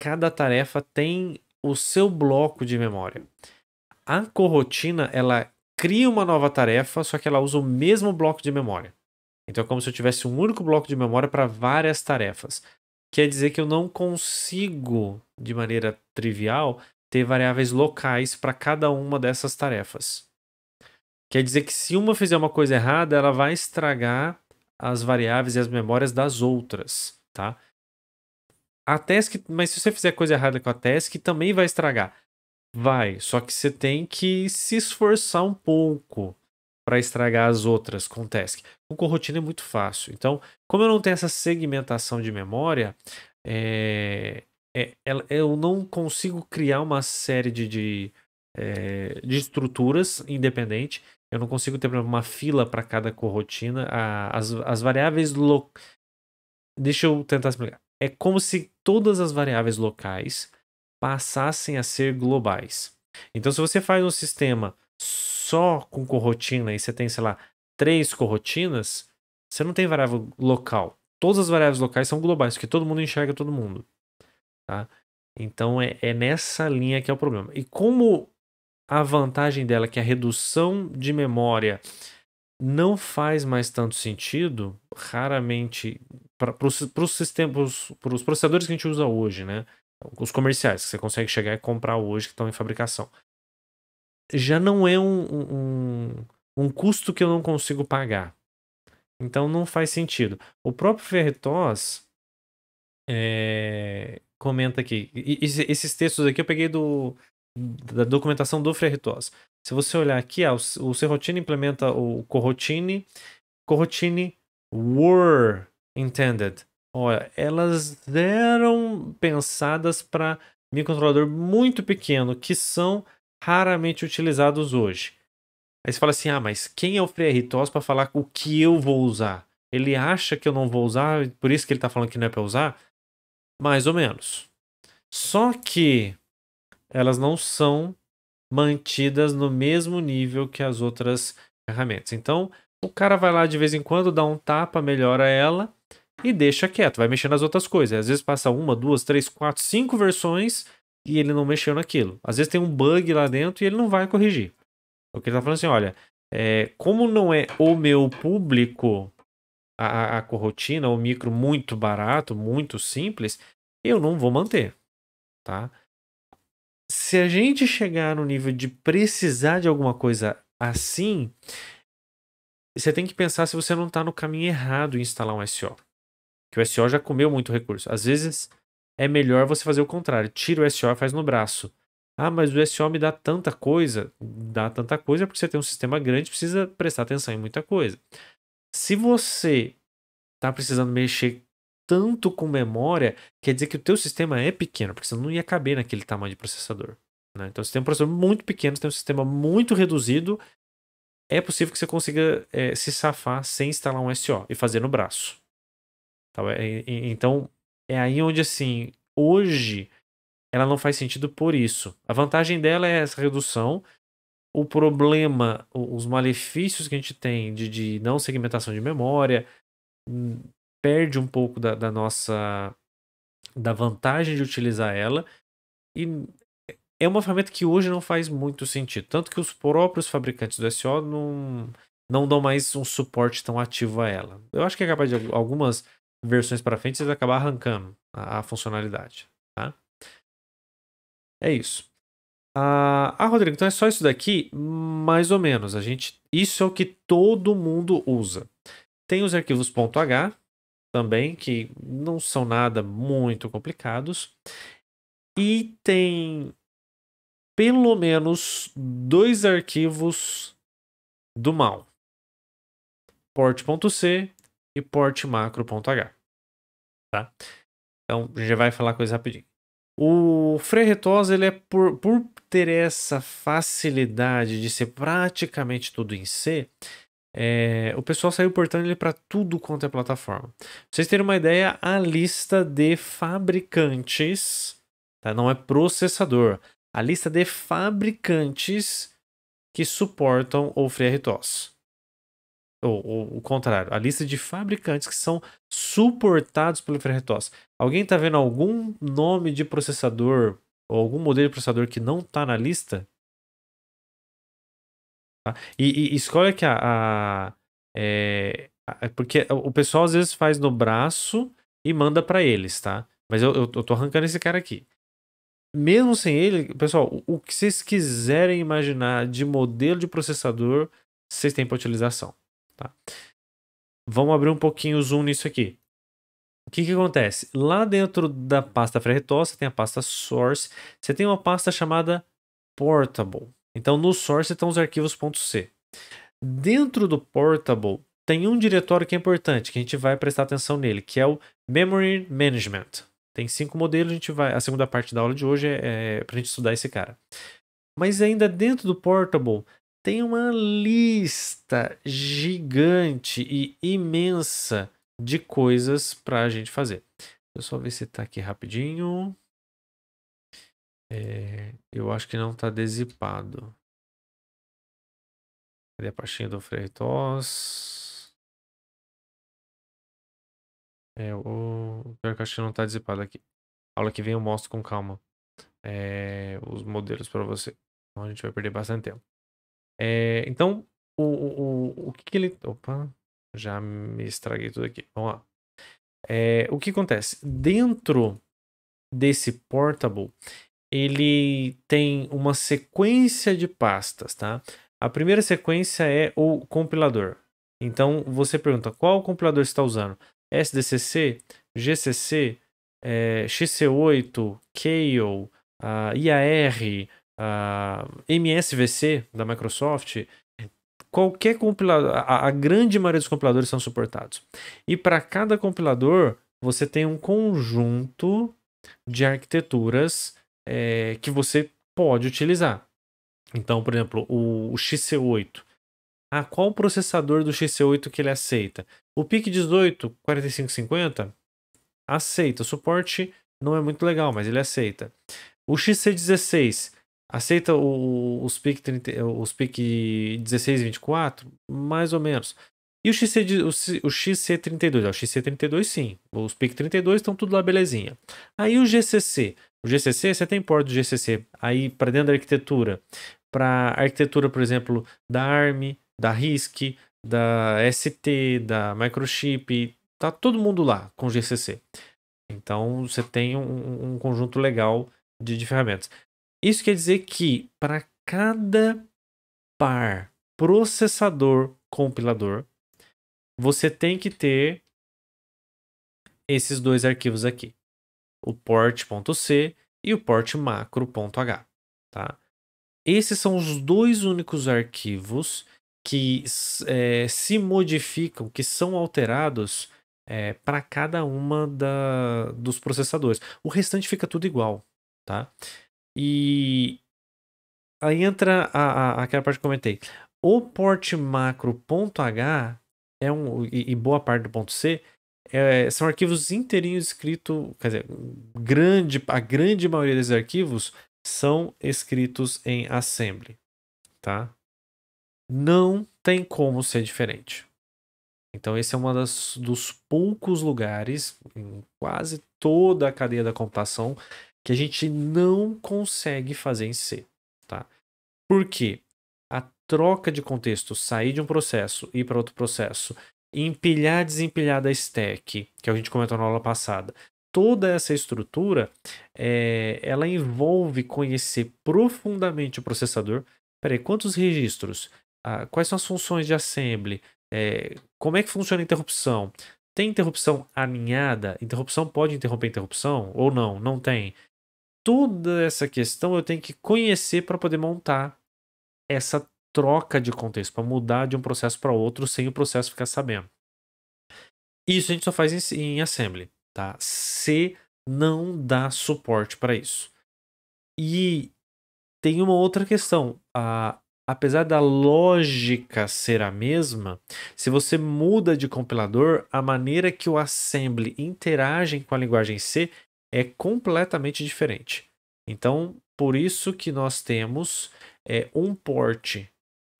cada tarefa tem o seu bloco de memória a corrotina ela cria uma nova tarefa, só que ela usa o mesmo bloco de memória. Então é como se eu tivesse um único bloco de memória para várias tarefas. Quer dizer que eu não consigo, de maneira trivial, ter variáveis locais para cada uma dessas tarefas. Quer dizer que se uma fizer uma coisa errada, ela vai estragar as variáveis e as memórias das outras, tá? A task, mas se você fizer coisa errada com a task, também vai estragar. Vai, só que você tem que se esforçar um pouco para estragar as outras com task. Com corrotina é muito fácil. Então, como eu não tenho essa segmentação de memória, eh, é, é, eu não consigo criar uma série de, de, é, de estruturas independente. Eu não consigo ter uma fila para cada corrotina. As, as variáveis locais. Deixa eu tentar explicar. É como se todas as variáveis locais passassem a ser globais. Então, se você faz um sistema só com corrotina e você tem, sei lá, três corrotinas, você não tem variável local. Todas as variáveis locais são globais, porque todo mundo enxerga todo mundo. Tá? Então é, é nessa linha que é o problema. E como a vantagem dela, que é a redução de memória não faz mais tanto sentido, raramente, para os processadores que a gente usa hoje, né? os comerciais que você consegue chegar e comprar hoje que estão em fabricação. Já não é um, um, um custo que eu não consigo pagar. Então não faz sentido. O próprio Ferretos é, eh, comenta aqui. E, esses textos aqui eu peguei do, da documentação do Ferretos. Se você olhar aqui, ah, o, o Serrotini implementa o Corrotini. Corrotini were intended Olha, elas eram pensadas para microcontrolador muito pequeno, que são raramente utilizados hoje. Aí você fala assim: ah, mas quem é o FreeRTOS para falar o que eu vou usar? Ele acha que eu não vou usar, por isso que ele está falando que não é para usar? Mais ou menos. Só que elas não são mantidas no mesmo nível que as outras ferramentas. Então, o cara vai lá de vez em quando, dá um tapa, melhora ela, e deixa quieto, vai mexer nas outras coisas. Às vezes passa uma, duas, três, quatro, cinco versões e ele não mexeu naquilo. Às vezes tem um bug lá dentro e ele não vai corrigir. O que ele está falando é assim, olha, é, como não é o meu público a, a corrotina, o micro muito barato, muito simples, eu não vou manter, tá? Se a gente chegar no nível de precisar de alguma coisa assim, você tem que pensar se você não está no caminho errado em instalar um SEO. Que o SO já comeu muito recurso. Às vezes é melhor você fazer o contrário. Tira o SO e faz no braço. Ah, mas o SO me dá tanta coisa. Dá tanta coisa porque você tem um sistema grande, precisa prestar atenção em muita coisa. Se você está precisando mexer tanto com memória, quer dizer que o teu sistema é pequeno, porque você não ia caber naquele tamanho de processador. Né? Então, você tem um processador muito pequeno, você tem um sistema muito reduzido, é possível que você consiga é, se safar sem instalar um SO e fazer no braço. Tá? Então, é aí onde, assim, hoje ela não faz sentido por isso. A vantagem dela é essa redução. O problema, os malefícios que a gente tem de, de não segmentação de memória, hum, perde um pouco da, da nossa. da vantagem de utilizar ela. E é uma ferramenta que hoje não faz muito sentido. Tanto que os próprios fabricantes do SO não, não dão mais um suporte tão ativo a ela. Eu acho que é capaz de algumas versões para frente, vocês acabar arrancando a, a funcionalidade. Tá? É isso. Ah, ah, Rodrigo, então é só isso daqui? Mais ou menos. A gente, isso é o que todo mundo usa. Tem os arquivos .h também, que não são nada muito complicados. E tem pelo menos dois arquivos do mal. port.c e port macro.h. Tá? Então, a gente já vai falar coisa rapidinho. O Ferretos, ele é por, por ter essa facilidade de ser praticamente tudo em C, é, o pessoal saiu portando ele para tudo quanto é plataforma. Pra vocês terem uma ideia, a lista de fabricantes, tá? não é processador, a lista de fabricantes que suportam o FreeRTOS ou, ou o contrário, a lista de fabricantes que são suportados pelo FreeRTOS. Alguém está vendo algum nome de processador ou algum modelo de processador que não está na lista? Tá? E, e, que a, a é, é porque o pessoal às vezes faz no braço e manda para eles, tá? Mas eu, eu, eu, tô arrancando esse cara aqui. Mesmo sem ele, pessoal, o que vocês quiserem imaginar de modelo de processador, vocês têm para utilização. Tá? Vamos abrir um pouquinho o zoom nisso aqui. O que, que acontece? Lá dentro da pasta FreeRTOS, você tem a pasta source, você tem uma pasta chamada portable. Então no source estão os arquivos .c. Dentro do portable tem um diretório que é importante, que a gente vai prestar atenção nele, que é o memory management. Tem cinco modelos, a gente vai. A segunda parte da aula de hoje é, é para a gente estudar esse cara. Mas ainda dentro do portable tem uma lista gigante e imensa de coisas para a gente fazer. Deixa eu só ver se está aqui rapidinho. É, eu acho que não está desipado. Cadê a pastinha do Freitos? É, o pior que não está desipado aqui. aula que vem eu mostro com calma é, os modelos para você. Então a gente vai perder bastante tempo. É, então, o, o, o que, que ele. Opa, já me estraguei tudo aqui. Vamos lá. É, o que acontece? Dentro desse portable, ele tem uma sequência de pastas, tá? A primeira sequência é o compilador. Então você pergunta qual compilador está usando? SDCC, GCC, é, XC8, Keil, ah, IAR, uh, ah, MSVC da Microsoft, qualquer compilador, a, a, grande maioria dos compiladores são suportados. E para cada compilador, você tem um conjunto de arquiteturas é, que você pode utilizar. Então, por exemplo, o, o XC8. Ah, qual processador do XC8 que ele aceita? O PIC18 4550 aceita. O suporte não é muito legal, mas ele aceita. O XC16 Aceita o, os PIC, 1624? e Mais ou menos. E o, XC, o, o XC32? É, o XC32 sim. Os PIC 32 estão tudo lá belezinha. Aí o GCC. O GCC, você tem porta do GCC aí para dentro da arquitetura. Para arquitetura, por exemplo, da ARM, da RISC, da ST, da Microchip. Tá todo mundo lá com GCC. Então você tem um, um conjunto legal de, de ferramentas. Isso quer dizer que para cada par processador compilador, você tem que ter esses dois arquivos aqui, o port.c e o port macro.h, tá? Esses são os dois únicos arquivos que é, se modificam, que são alterados é, para cada uma da, dos processadores. O restante fica tudo igual, tá? E aí entra a, a, aquela parte que eu comentei. O porte macro ponto .h é um, e, e boa parte do ponto .c é, são arquivos inteirinhos escritos, quer dizer, grande, a grande maioria desses arquivos são escritos em assembly, tá? Não tem como ser diferente. Então esse é um dos poucos lugares, em quase toda a cadeia da computação, que a gente não consegue fazer em C, tá? Porque a troca de contexto, sair de um processo e ir para outro processo, empilhar, desempilhar da stack, é que a gente comentou na aula passada, toda essa estrutura, é, ela envolve conhecer profundamente o processador. Peraí, quantos registros? Ah, quais são as funções de assembly? É, como é que funciona a interrupção? Tem interrupção aninhada? Interrupção pode interromper interrupção? Ou não? Não tem toda essa questão eu tenho que conhecer para poder montar essa troca de contexto, para mudar de um processo para outro sem o processo ficar sabendo. Isso a gente só faz em, em assembly, tá? C não dá suporte para isso. E tem uma outra questão. A, apesar da lógica ser a mesma, se você muda de compilador, a maneira que o assembly interage com a linguagem C é completamente diferente. Então, por isso que nós temos é, um porte,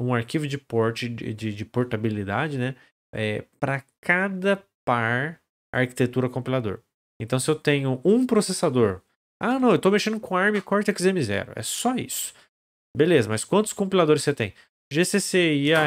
um arquivo de porte de, de, de portabilidade, né? É, para cada par arquitetura compilador. Então, se eu tenho um processador, ah, não, eu estou mexendo com ARM Cortex M0, é só isso. Beleza, mas quantos compiladores você tem? GCC, IAR,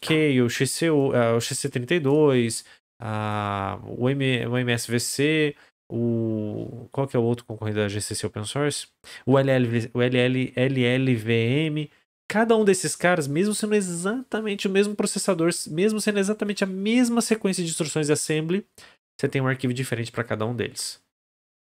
Keil, XCU, uh, o XC32, ah, ah, o, M, o MSVC, o qual que é o outro concorrente da GCC Open Source? O, LL, o LL, LLVM. Cada um desses caras, mesmo sendo exatamente o mesmo processador, mesmo sendo exatamente a mesma sequência de instruções de assembly, você tem um arquivo diferente para cada um deles.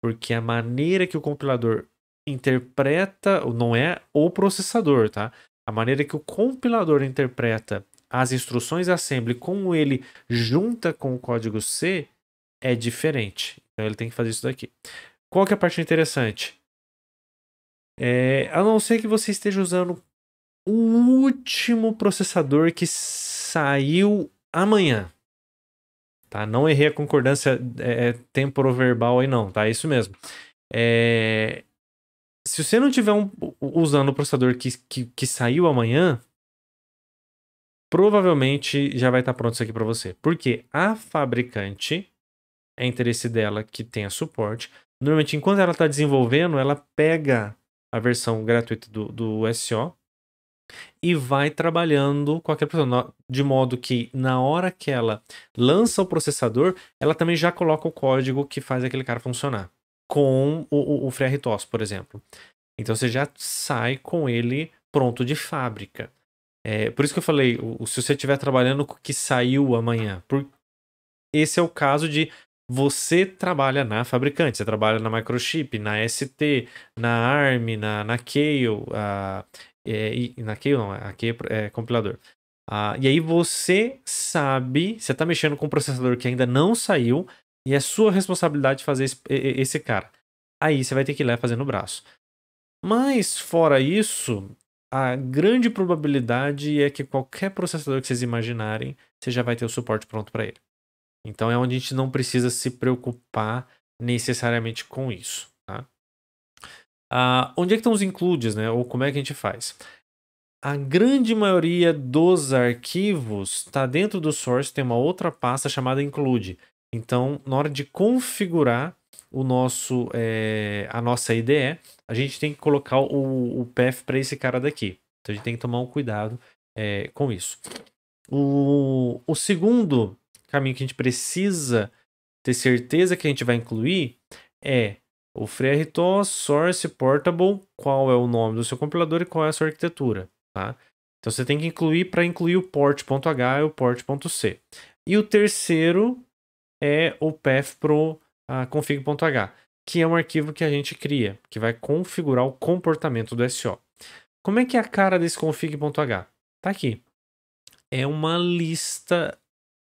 Porque a maneira que o compilador interpreta, não é o processador, tá? A maneira que o compilador interpreta as instruções assembly, como ele junta com o código C, é diferente. Então ele tem que fazer isso daqui. Qual que é a parte interessante? É, a não ser que você esteja usando o último processador que saiu amanhã. Tá? Não errei a concordância é, é temporoverbal aí não, tá? É isso mesmo. É, se você não tiver um, usando o processador que, que, que, saiu amanhã, provavelmente já vai estar pronto isso aqui para você. Porque a fabricante é interesse dela que tenha suporte. Normalmente, enquanto ela está desenvolvendo, ela pega a versão gratuita do, do SO e vai trabalhando com aquele pessoa. de modo que na hora que ela lança o processador, ela também já coloca o código que faz aquele cara funcionar, com o, o, o FreeRTOS, por exemplo. Então você já sai com ele pronto de fábrica. É, por isso que eu falei, se você estiver trabalhando com o que saiu amanhã, por, esse é o caso de você trabalha na fabricante, você trabalha na Microchip, na ST, na ARM, na, na Kale, a, é, na Kale não, a Kale é compilador. e aí você sabe, você está mexendo com um processador que ainda não saiu e é sua responsabilidade fazer esse, esse cara. Aí você vai ter que ir lá fazer no braço. Mas fora isso, a grande probabilidade é que qualquer processador que vocês imaginarem, você já vai ter o suporte pronto para ele. Então é onde a gente não precisa se preocupar necessariamente com isso. Tá? Ah, onde é que estão os includes, né? Ou como é que a gente faz? A grande maioria dos arquivos está dentro do source, tem uma outra pasta chamada include. Então, na hora de configurar o nosso, é, a nossa IDE, a gente tem que colocar o, o path para esse cara daqui. Então, a gente tem que tomar um cuidado é, com isso. O, o segundo caminho que a gente precisa ter certeza que a gente vai incluir é o FreeRTOS Source Portable, qual é o nome do seu compilador e qual é a sua arquitetura, tá? Então você tem que incluir para incluir o port.h e o port.c. E o terceiro é o path pro ah, config.h, que é um arquivo que a gente cria, que vai configurar o comportamento do SO. Como é que é a cara desse config.h? Tá aqui. É uma lista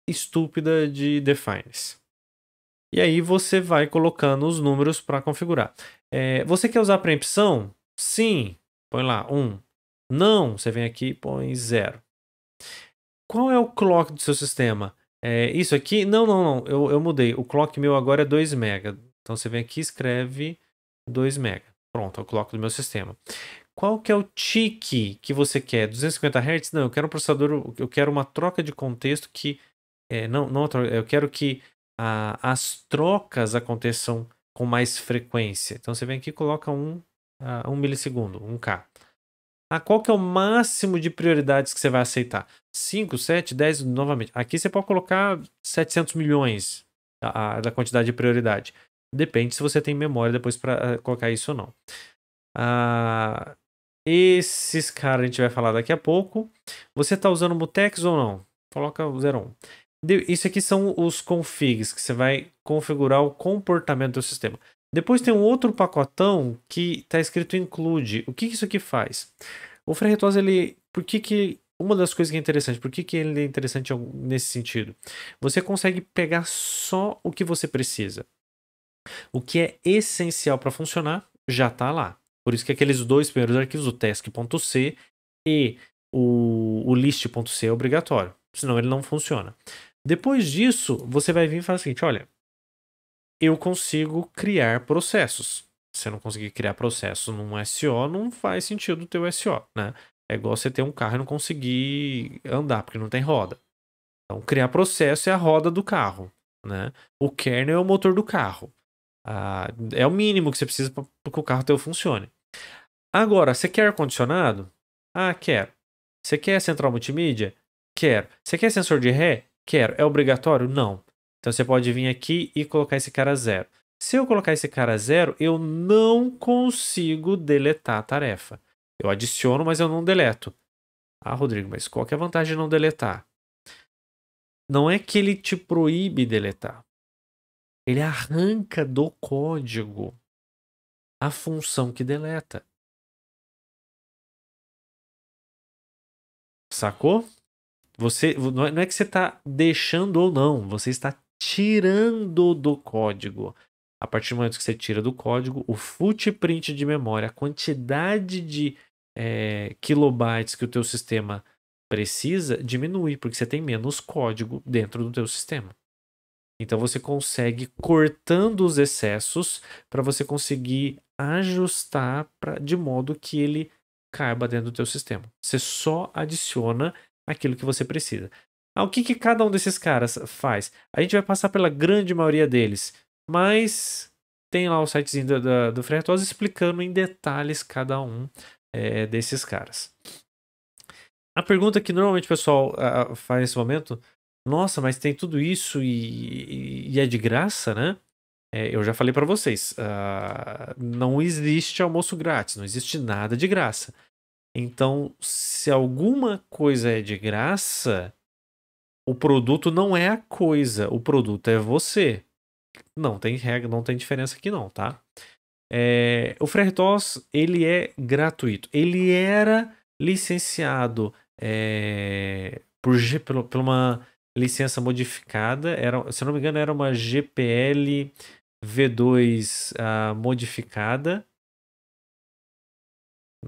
estúpida de defines. E aí você vai colocando os números para configurar. É, você quer usar preempção? Sim, põe lá 1. Um. Não, você vem aqui e põe 0. Qual é o clock do seu sistema? É, isso aqui? Não, não, não, eu, eu mudei. O clock meu agora é 2 mega. Então você vem aqui e escreve 2 mega. Pronto, é o clock do meu sistema. Qual que é o tick que você quer? 250 Hz? Não, eu quero um processador, eu quero uma troca de contexto que é, não, não, eu quero que a, as trocas aconteçam com mais frequência. Então você vem aqui e coloca 1 um, uh, um milissegundo, 1K. Ah, qual que é o máximo de prioridades que você vai aceitar? 5, 7, 10, novamente. Aqui você pode colocar 700 milhões da quantidade de prioridade. Depende se você tem memória depois para ah, colocar isso ou não. Ah, esses caras a gente vai falar daqui a pouco. Você está usando Mutex ou não? Coloca o 01. Isso aqui são os configs, que você vai configurar o comportamento do sistema. Depois tem um outro pacotão que está escrito include. O que, isso aqui faz? O Ferretos, ele. Por que, que uma das coisas que é interessante, por que, que ele é interessante nesse sentido? Você consegue pegar só o que você precisa. O que é essencial para funcionar já está lá. Por isso que aqueles dois primeiros arquivos, o task.c e o, o list.c, é obrigatório senão ele não funciona. Depois disso, você vai vir e falar o seguinte: olha, eu consigo criar processos. Se não conseguir criar processo num SO, não faz sentido o teu SO, né? É igual você ter um carro e não conseguir andar, porque não tem roda. Então, criar processo é a roda do carro, né? O kernel é o motor do carro. Ah, é o mínimo que você precisa para que o carro teu funcione. Agora, você quer ar-condicionado? Ah, quero. Você quer central multimídia? Quero. Você quer sensor de ré? Quero. É obrigatório? Não. Então você pode vir aqui e colocar esse cara zero. Se eu colocar esse cara zero, eu não consigo deletar a tarefa. Eu adiciono, mas eu não deleto. Ah, Rodrigo, mas qual que é a vantagem de não deletar? Não é que ele te proíbe deletar. Ele arranca do código a função que deleta. Sacou? Você é, não é que você está deixando ou não, você está tirando do código. A partir do momento que você tira do código, o footprint de memória, a quantidade de é, kilobytes que o teu sistema precisa, diminui, porque você tem menos código dentro do teu sistema. Então você consegue cortando os excessos para você conseguir ajustar pra, de modo que ele caiba dentro do teu sistema. Você só adiciona aquilo que você precisa. Ah, o que, que cada um desses caras faz? A gente vai passar pela grande maioria deles, mas tem lá o sitezinho do, do, do explicando em detalhes cada um é, desses caras. A pergunta que normalmente o pessoal a, ah, ah, faz nesse momento, nossa, mas tem tudo isso e, e, e é de graça, né? É, eu já falei para vocês, uh, não existe almoço grátis, não existe nada de graça. Então, se alguma coisa é de graça, o produto não é a coisa, o produto é você. Não tem regra, não tem diferença aqui não, tá? É, o Frertos, ele é gratuito. Ele era licenciado é, por, por, por uma licença modificada, era, se não me engano, era uma GPL V2 uh, ah, modificada,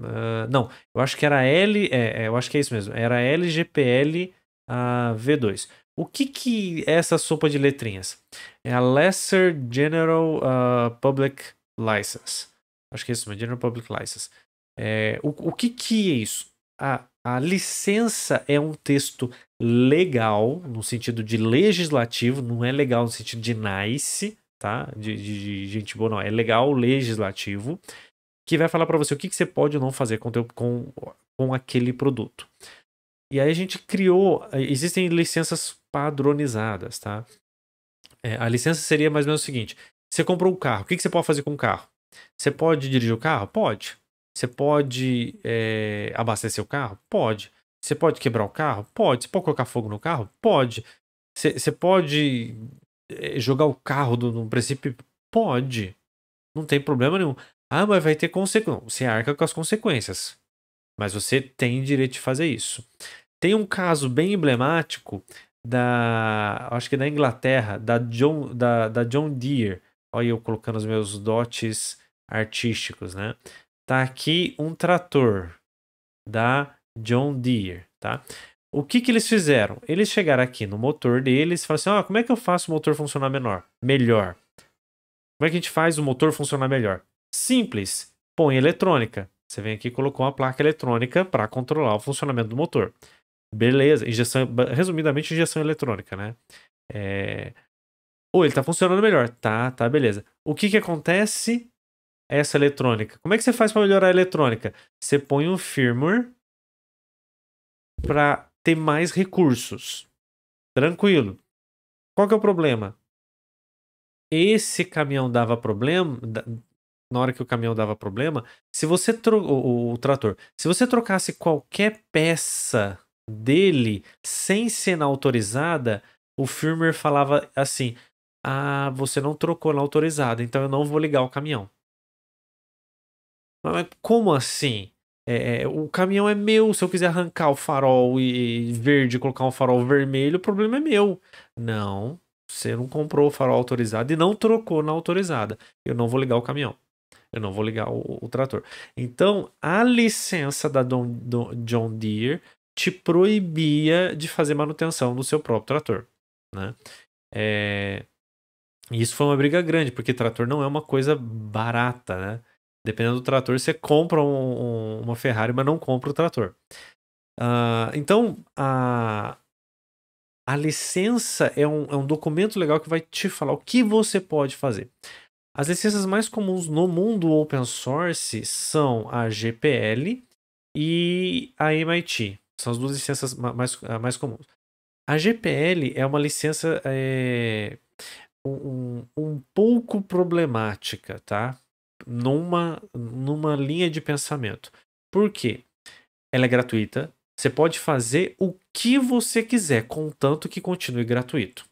ah, não, eu acho que era L. É, é, eu acho que é isso mesmo. Era LGPL uh, V2. O que, que é essa sopa de letrinhas? É a Lesser General uh, Public License. Acho que é isso mesmo, General Public License. É, o, o que, que é isso? A, a licença é um texto legal, no sentido de legislativo, não é legal no sentido de nice, tá? De, de, de gente boa, não. É legal legislativo que vai falar para você o que, que, você pode ou não fazer com, teu, com, com aquele produto. E aí a gente criou, eh, existem licenças padronizadas, tá? É, a licença seria mais ou menos o seguinte: você comprou um carro, o que, que você pode fazer com o carro? Você pode dirigir o carro? Pode. Você pode é, abastecer o carro? Pode. Você pode quebrar o carro? Pode. Você pode colocar fogo no carro? Pode. Você, pode eh, jogar o carro no princípio? Pode. Não tem problema nenhum. Ah, mas vai ter consequência. Você arca com as consequências. Mas você tem direito de fazer isso. Tem um caso bem emblemático da. Acho que é da Inglaterra, da John, da, da John Deere. Olha eu colocando os meus dotes artísticos, né? Tá aqui um trator da John Deere, tá? O que, que eles fizeram? Eles chegaram aqui no motor deles e falaram assim: ah, como é que eu faço o motor funcionar menor? Melhor. Como é que a gente faz o motor funcionar melhor? Simples, põe eletrônica. Você vem aqui e colocou uma placa eletrônica para controlar o funcionamento do motor. Beleza, injeção, resumidamente, injeção eletrônica, né? É... Ou ele está funcionando melhor. Tá, tá, beleza. O que que acontece essa eletrônica? Como é que você faz para melhorar a eletrônica? Você põe um firmware para ter mais recursos. Tranquilo. Qual que é o problema? Esse caminhão dava problema, na hora que o caminhão dava problema, se você tro o, o, trator, se você trocasse qualquer peça dele sem ser autorizada, o firmware falava assim: "Ah, você não trocou na autorizada, então eu não vou ligar o caminhão". Mas como assim? É, é, o caminhão é meu. Se eu quiser arrancar o farol e verde e colocar um farol vermelho, o problema é meu. Não, você não comprou o farol autorizado e não trocou na autorizada. Eu não vou ligar o caminhão eu não vou ligar o, o trator. Então, a licença da Don, Don, John Deere te proibia de fazer manutenção no seu próprio trator, né? É... Isso foi uma briga grande, porque trator não é uma coisa barata, né? Dependendo do trator, você compra um, um, uma Ferrari, mas não compra o trator. Uh, então, a, a licença é um, é um documento legal que vai te falar o que você pode fazer. As licenças mais comuns no mundo open source são a GPL e a MIT. São as duas licenças mais, ah, mais comuns. A GPL é uma licença é, um, um pouco problemática, tá? Numa, numa linha de pensamento. Por quê? Ela é gratuita. Você pode fazer o que você quiser, contanto que continue gratuito.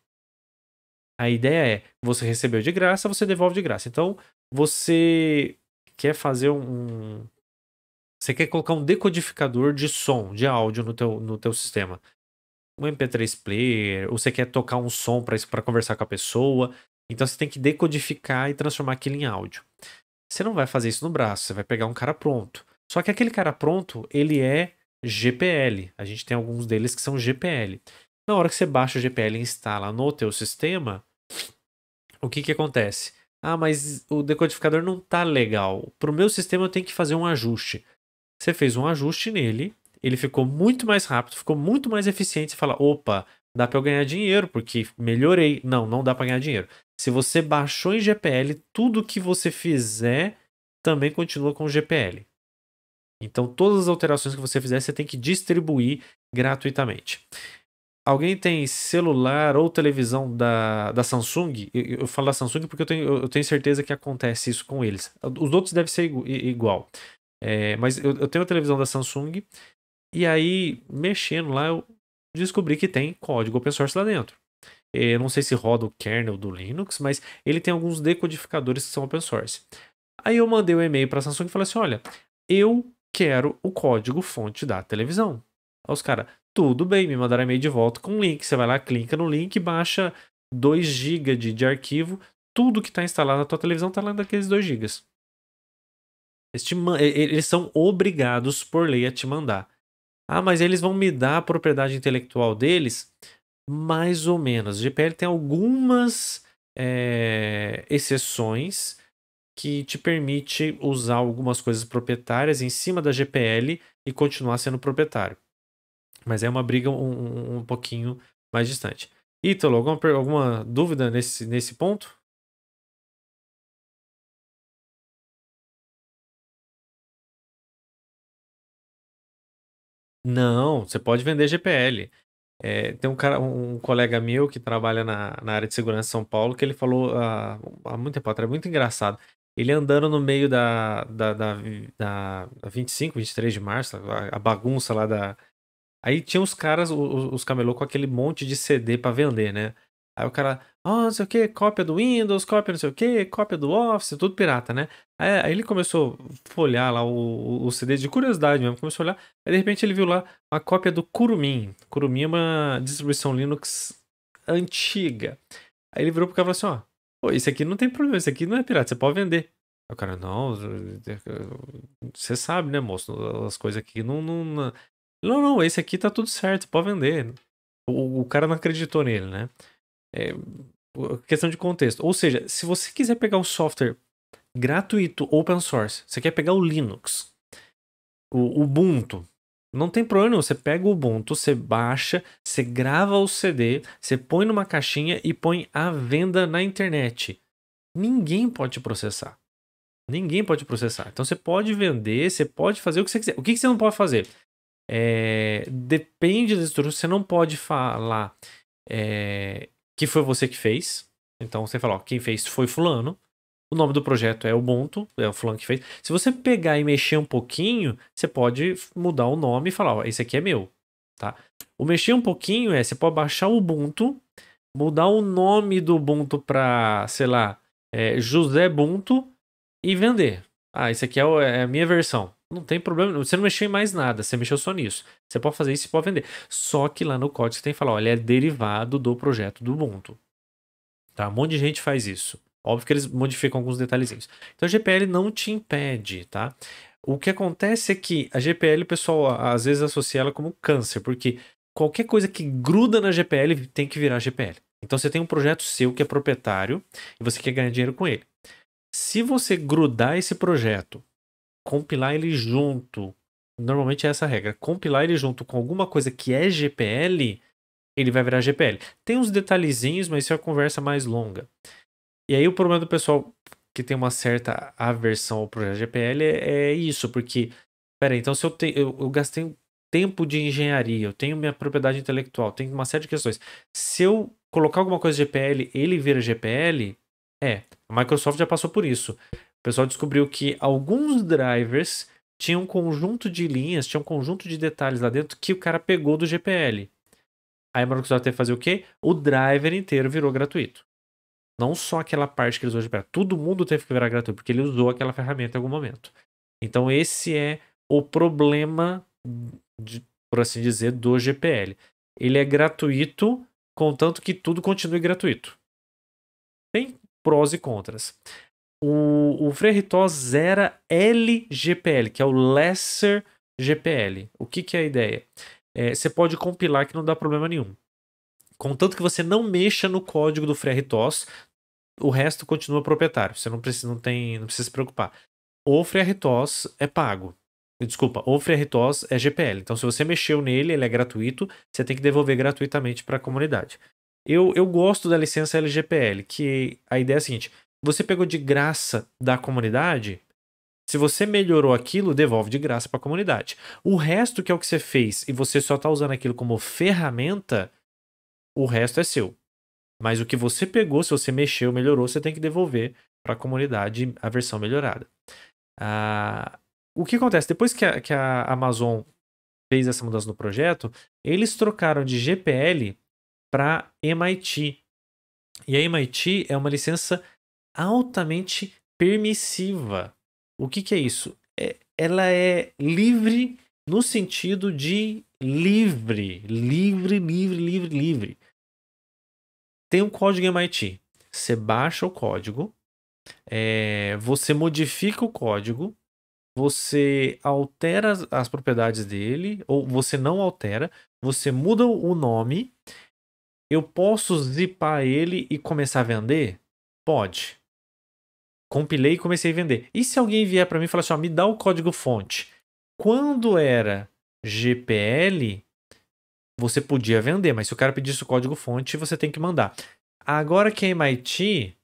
A ideia é, você recebeu de graça, você devolve de graça. Então, você quer fazer um... Você quer colocar um decodificador de som, de áudio no teu, no teu sistema. Um MP3 player, ou você quer tocar um som para conversar com a pessoa. Então, você tem que decodificar e transformar aquilo em áudio. Você não vai fazer isso no braço, você vai pegar um cara pronto. Só que aquele cara pronto, ele é GPL. A gente tem alguns deles que são GPL. Na hora que você baixa o GPL e instala no teu sistema, o que que acontece? Ah, mas o decodificador não tá legal. Para o meu sistema eu tenho que fazer um ajuste. Você fez um ajuste nele, ele ficou muito mais rápido, ficou muito mais eficiente. Você fala, opa, dá para eu ganhar dinheiro porque melhorei. Não, não dá para ganhar dinheiro. Se você baixou em GPL, tudo que você fizer também continua com GPL. Então, todas as alterações que você fizer, você tem que distribuir gratuitamente. Alguém tem celular ou televisão da, da Samsung? Eu, eu falo da Samsung porque eu tenho, eu tenho certeza que acontece isso com eles. Os outros devem ser igual. É, mas eu, eu tenho a televisão da Samsung e aí, mexendo lá, eu descobri que tem código open source lá dentro. É, eu não sei se roda o kernel do Linux, mas ele tem alguns decodificadores que são open source. Aí eu mandei o um e-mail para a Samsung e falei assim: olha, eu quero o código fonte da televisão. Aí os caras, tudo bem, me mandaram e-mail de volta com o link. Você vai lá, clica no link, baixa 2 GB de, de arquivo. Tudo que está instalado na tua televisão está lá naqueles 2 GB. Eles são obrigados por lei a te mandar. Ah, mas eles vão me dar a propriedade intelectual deles? Mais ou menos. O GPL tem algumas é, exceções que te permite usar algumas coisas proprietárias em cima da GPL e continuar sendo proprietário. Mas é uma briga um, um, um pouquinho mais distante. Ítalo, alguma, alguma dúvida nesse, nesse ponto? Não, você pode vender GPL. É, tem um, cara, um colega meu que trabalha na, na área de segurança em São Paulo que ele falou ah, há muito tempo atrás, muito engraçado. Ele andando no meio da, da, da, da 25, 23 de março, a, a bagunça lá da, Aí tinha os caras, os, os camelô com aquele monte de CD para vender, né? Aí o cara, ah, oh, não sei o que, cópia do Windows, cópia não sei o que, cópia do Office, tudo pirata, né? Aí, aí ele começou a folhar lá o, o, CD de curiosidade mesmo, começou a olhar. Aí de repente ele viu lá uma cópia do Kurumin. Kurumin é uma distribuição Linux antiga. Aí ele virou pro cara e falou assim: ó, oh, isso aqui não tem problema, isso aqui não é pirata, você pode vender. Aí o cara, não, você sabe, né, moço? As coisas aqui não, não, não, não, esse aqui tá tudo certo, pode vender. O, o cara não acreditou nele, né? É, questão de contexto. Ou seja, se você quiser pegar um software gratuito, open source, você quer pegar o Linux, o Ubuntu, não tem problema nenhum. Você pega o Ubuntu, você baixa, você grava o CD, você põe numa caixinha e põe à venda na internet. Ninguém pode processar. Ninguém pode processar. Então você pode vender, você pode fazer o que você quiser. O que você não pode fazer? É, depende da estrutura, você não pode falar é, que foi você que fez. Então você fala, ó, quem fez foi fulano. O nome do projeto é Ubuntu, é o fulano que fez. Se você pegar e mexer um pouquinho, você pode mudar o nome e falar, ó, esse aqui é meu, tá? O mexer um pouquinho é, você pode baixar o Ubuntu, mudar o nome do Ubuntu para, sei lá, é, José Ubuntu e vender. Ah, esse aqui é, é a minha versão. Não tem problema, você não mexeu em mais nada, você mexeu só nisso. Você pode fazer isso e pode vender. Só que lá no código você tem que falar, olha, é derivado do projeto do Ubuntu. Tá? Um monte de gente faz isso. Óbvio que eles modificam alguns detalhezinhos. Então a GPL não te impede, tá? O que acontece é que a GPL, pessoal às vezes associa ela como câncer, porque qualquer coisa que gruda na GPL tem que virar GPL. Então você tem um projeto seu que é proprietário e você quer ganhar dinheiro com ele. Se você grudar esse projeto compilar ele junto. Normalmente é essa a regra. Compilar ele junto com alguma coisa que é GPL, ele vai virar GPL. Tem uns detalhezinhos, mas isso é uma conversa mais longa. E aí o problema do pessoal que tem uma certa aversão ao projeto GPL é, é, isso, porque peraí, então se eu, eu, eu gastei tempo de engenharia, eu tenho minha propriedade intelectual, tenho uma série de questões. Se eu colocar alguma coisa GPL, ele vira GPL? É, a Microsoft já passou por isso o pessoal descobriu que alguns drivers tinham um conjunto de linhas, tinham um conjunto de detalhes lá dentro que o cara pegou do GPL. Aí a Microsoft teve que fazer o quê? O driver inteiro virou gratuito. Não só aquela parte que ele usou de GPL. Todo mundo teve que virar gratuito, porque ele usou aquela ferramenta em algum momento. Então esse é o problema, de, por assim dizer, do GPL. Ele é gratuito, contanto que tudo continue gratuito. Tem prós e contras o, o era zera LGPL, que é o Lesser GPL. O que, que é a ideia? É, você pode compilar que não dá problema nenhum. Contanto que você não mexa no código do FreeRTOS, o resto continua proprietário. Você não precisa, não tem, não precisa se preocupar. O FreeRTOS é pago. Desculpa, o FreeRTOS é GPL. Então, se você mexeu nele, ele é gratuito, você tem que devolver gratuitamente para a comunidade. Eu, eu gosto da licença LGPL, que a ideia é a seguinte: você pegou de graça da comunidade? Se você melhorou aquilo, devolve de graça para a comunidade. O resto que é o que você fez e você só está usando aquilo como ferramenta, o resto é seu. Mas o que você pegou, se você mexeu, melhorou, você tem que devolver para a comunidade a versão melhorada. Ah, o que acontece? Depois que a, que a Amazon fez essa mudança no projeto, eles trocaram de GPL para MIT. E a MIT é uma licença altamente permissiva. O que, que é isso? É, ela é livre no sentido de livre, livre, livre, livre, livre. Tem um código MIT. Você baixa o código, é, você modifica o código, você altera as, as, propriedades dele, ou você não altera, você muda o nome. Eu posso zipar ele e começar a vender? Pode compilei e comecei a vender. E se alguém vier para mim e falar assim, ó, me dá o código fonte. Quando era GPL, você podia vender, mas se o cara pedisse o código fonte, você tem que mandar. Agora que é MIT,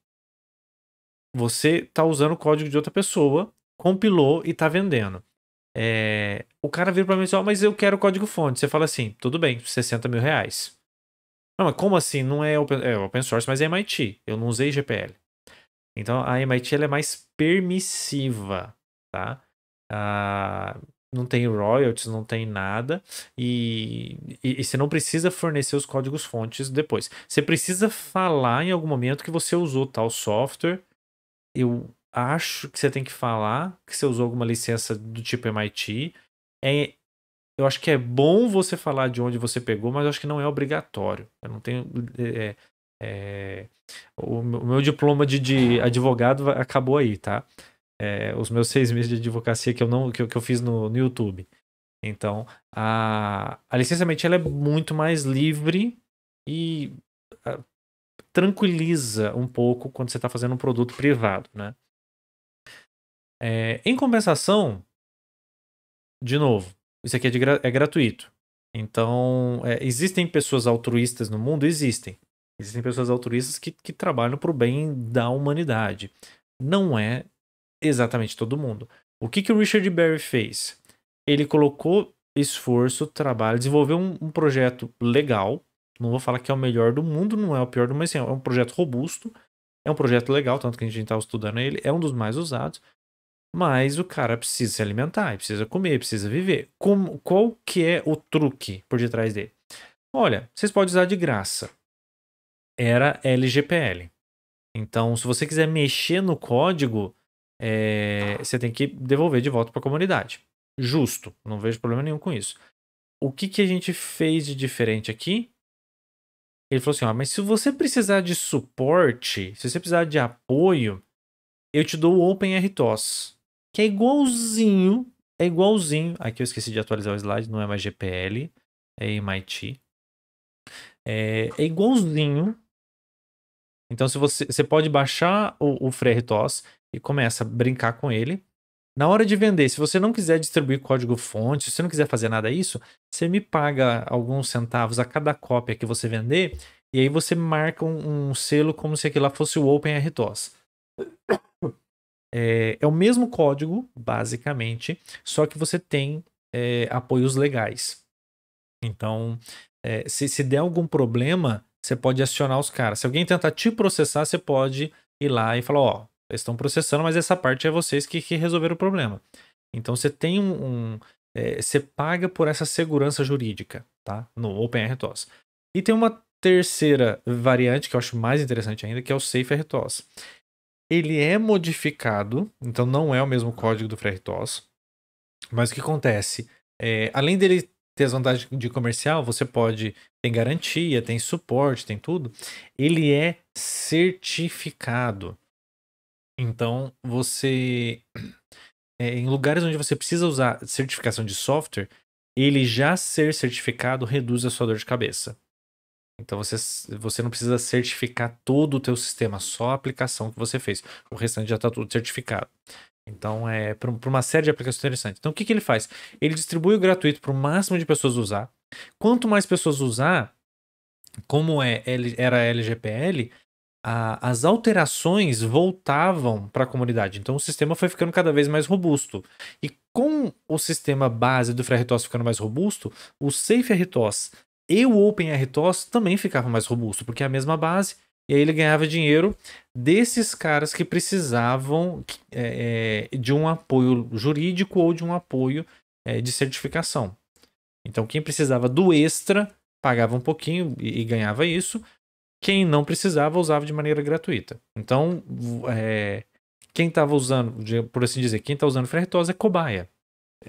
você está usando o código de outra pessoa, compilou e está vendendo. É, o cara vira para mim e diz, assim, oh, mas eu quero código fonte. Você fala assim, tudo bem, 60 mil reais. Não, mas como assim? Não é open, é open source, mas é MIT. Eu não usei GPL. Então a MIT é mais permissiva, tá? Ah, não tem royalties, não tem nada, e, e, e, você não precisa fornecer os códigos fontes depois. Você precisa falar em algum momento que você usou tal software. Eu acho que você tem que falar que você usou alguma licença do tipo MIT. É, eu acho que é bom você falar de onde você pegou, mas eu acho que não é obrigatório. Eu não tenho é, é, o, meu diploma de, de advogado acabou aí, tá? É, os meus seis meses de advocacia que eu não que, eu, que eu fiz no, no YouTube. Então, a, a mente ela é muito mais livre e a, tranquiliza um pouco quando você está fazendo um produto privado, né? É, em compensação, de novo, isso aqui é, é gratuito. Então, é, existem pessoas altruístas no mundo? Existem. Existem pessoas altruístas que, que trabalham para o bem da humanidade. Não é exatamente todo mundo. O que, que o Richard Berry fez? Ele colocou esforço, trabalho, desenvolveu um, um projeto legal. Não vou falar que é o melhor do mundo, não é o pior do mundo, mas sim, é um projeto robusto. É um projeto legal, tanto que a gente está estudando ele, é um dos mais usados. Mas o cara precisa se alimentar, precisa comer, precisa viver. Como, qual que é o truque por detrás dele? Olha, vocês podem usar de graça era LGPL. Então, se você quiser mexer no código, é, tá. você tem que devolver de volta para a comunidade. Justo, não vejo problema nenhum com isso. O que, que a gente fez de diferente aqui? Ele falou assim: ó, mas se você precisar de suporte, se você precisar de apoio, eu te dou o OpenRTOS, que é igualzinho, é igualzinho. Aqui eu esqueci de atualizar o slide, não é mais GPL, é MIT. É, é igualzinho então, se você, você pode baixar o, o e começa a brincar com ele. Na hora de vender, se você não quiser distribuir código-fonte, se você não quiser fazer nada disso, você me paga alguns centavos a cada cópia que você vender, e aí você marca um, um selo como se aquilo lá fosse o OpenRTOS. *coughs* É, é o mesmo código, basicamente, só que você tem é, apoios legais. Então, é, se, se der algum problema, você pode acionar os caras. Se alguém tentar te processar, você pode ir lá e falar, ó, oh, eles estão processando, mas essa parte é vocês que, que resolveram o problema. Então você tem um, um é, você paga por essa segurança jurídica, tá? No OpenRTOS. E tem uma terceira variante que eu acho mais interessante ainda, que é o SafeRTOS. Ele é modificado, então não é o mesmo código do FreeRTOS, mas o que acontece? É, além dele ter as vantagens de comercial, você pode, tem garantia, tem suporte, tem tudo. Ele é certificado. Então, você. É, em lugares onde você precisa usar certificação de software, ele já ser certificado reduz a sua dor de cabeça. Então você, você não precisa certificar todo o teu sistema, só a aplicação que você fez. O restante já está tudo certificado. Então é para uma série de aplicações interessantes. Então o que, que ele faz? Ele distribui o gratuito para o máximo de pessoas usar. Quanto mais pessoas usar, como é, era a LGPL, a, as alterações voltavam para a comunidade. Então o sistema foi ficando cada vez mais robusto. E com o sistema base do FreeRTOS ficando mais robusto, o SafeRTOS e o OpenRTOS também ficavam mais robusto, porque é a mesma base, e aí ele ganhava dinheiro desses caras que precisavam é, é, de um apoio jurídico ou de um apoio é, de certificação. Então, quem precisava do extra pagava um pouquinho e, e, ganhava isso. Quem não precisava usava de maneira gratuita. Então, é, quem estava usando, por assim dizer, quem está usando ferritosa é cobaia.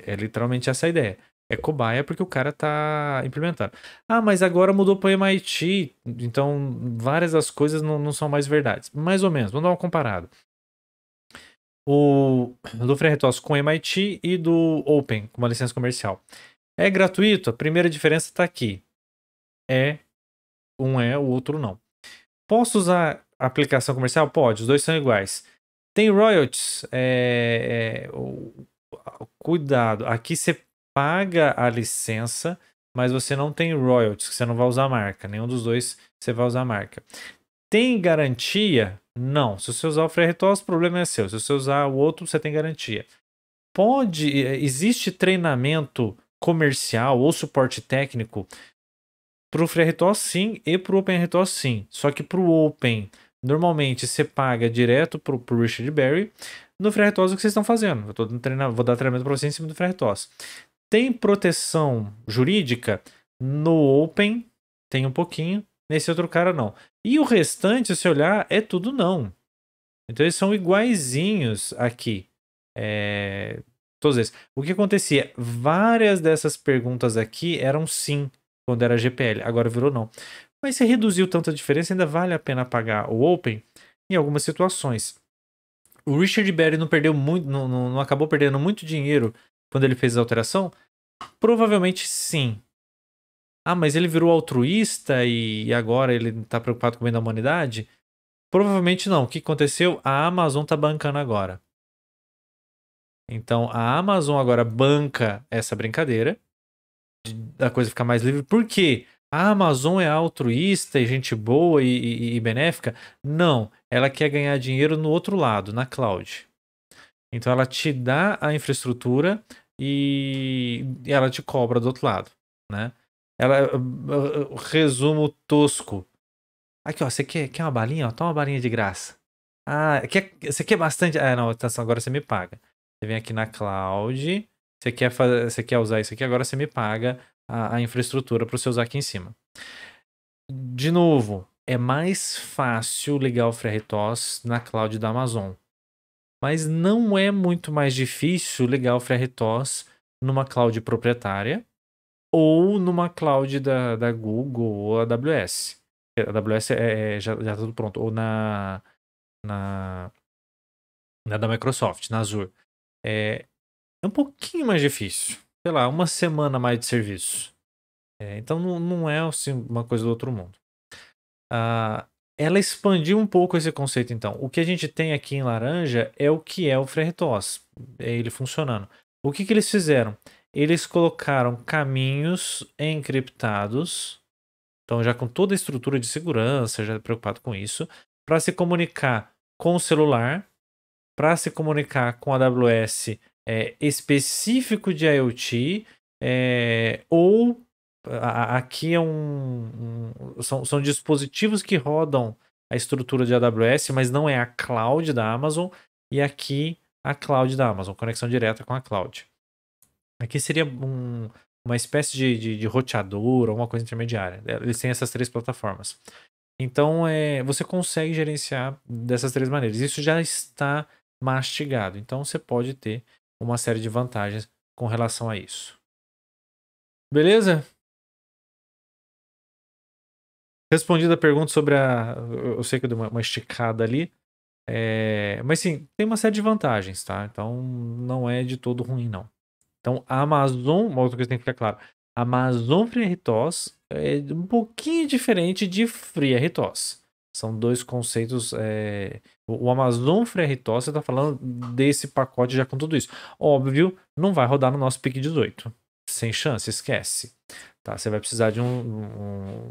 É literalmente essa a ideia. É cobaia porque o cara tá implementando. Ah, mas agora mudou para MIT, então várias das coisas não, não são mais verdades. Mais ou menos, vamos dar uma comparada. O do Ferretos com MIT e do Open, com uma licença comercial. É gratuito? A primeira diferença está aqui. É, um é, o outro não. Posso usar aplicação comercial? Pode, os dois são iguais. Tem royalties, é, é, cuidado, aqui você paga a licença, mas você não tem royalties, você não vai usar marca. Nenhum dos dois você vai usar marca. Tem garantia? Não. Se você usar o FreeRTOS, o problema é seu. Se você usar o outro, você tem garantia. Pode, eh, existe treinamento comercial ou suporte técnico para o FreeRTOS sim e para o OpenRTOS sim. Só que para o Open, normalmente você paga direto para o Richard Berry. No FreeRTOS é o que vocês estão fazendo? Eu tô treinando, vou dar treinamento para vocês em cima do FreeRTOS. Tem proteção jurídica? No Open tem um pouquinho, nesse outro cara não. E o restante, se olhar, é tudo não. Então eles são iguaizinhos aqui. É... Todos esses. O que acontecia? Várias dessas perguntas aqui eram sim quando era GPL, agora virou não. Mas se reduziu tanta diferença, ainda vale a pena pagar o Open em algumas situações. O Richard Berry não perdeu muito, não, não, não acabou perdendo muito dinheiro quando ele fez a alteração? Provavelmente sim. Ah, mas ele virou altruísta e agora ele está preocupado com o bem da humanidade? Provavelmente não. O que aconteceu? A Amazon está bancando agora. Então a Amazon agora banca essa brincadeira da coisa ficar mais livre. Por quê? A Amazon é altruísta e gente boa e, e, e benéfica? Não. Ela quer ganhar dinheiro no outro lado, na cloud. Então ela te dá a infraestrutura e ela te cobra do outro lado, né? Ela resumo tosco. Aqui, ó, você quer, quer uma balinha? Ó, toma uma balinha de graça. Ah, quer, você quer bastante? Ah, não, tá agora você me paga. Você vem aqui na cloud, você quer, fazer, você quer usar isso aqui, agora você me paga a, a infraestrutura para você usar aqui em cima. De novo, é mais fácil ligar o FreeRTOS na cloud da Amazon. Mas não é muito mais difícil ligar o FreeRTOS numa cloud proprietária ou numa cloud da, da Google ou AWS. A AWS é, é já está tudo pronto. Ou na, na, na da Microsoft, na Azure. É, é um pouquinho mais difícil. Sei lá, uma semana mais de serviço. É, então não, não é assim, uma coisa do outro mundo. Ah, ela expandiu um pouco esse conceito, então. O que a gente tem aqui em laranja é o que é o Ferritos, é ele funcionando. O que, que eles fizeram? Eles colocaram caminhos encriptados, então já com toda a estrutura de segurança, já preocupado com isso, para se comunicar com o celular, para se comunicar com a AWS é, específico de IoT é, ou aqui é um, um são, são dispositivos que rodam a estrutura de AWS, mas não é a cloud da Amazon. E aqui a cloud da Amazon, conexão direta com a cloud. Aqui seria um, uma espécie de, de, de roteador, alguma coisa intermediária. Eles têm essas três plataformas. Então, é, você consegue gerenciar dessas três maneiras. Isso já está mastigado. Então, você pode ter uma série de vantagens com relação a isso. Beleza? Respondida a pergunta sobre a. Eu sei que eu dei uma, uma esticada ali. É, mas sim, tem uma série de vantagens, tá? Então não é de todo ruim, não. Então a Amazon, uma outra coisa que tem que ficar claro, a Amazon FreeRTOS é um pouquinho diferente de FreeRTOS. São dois conceitos. É... O Amazon FreeRTOS, você está falando desse pacote já com tudo isso. Óbvio, não vai rodar no nosso PIC 18 sem chance, esquece. Tá? Você vai precisar de um,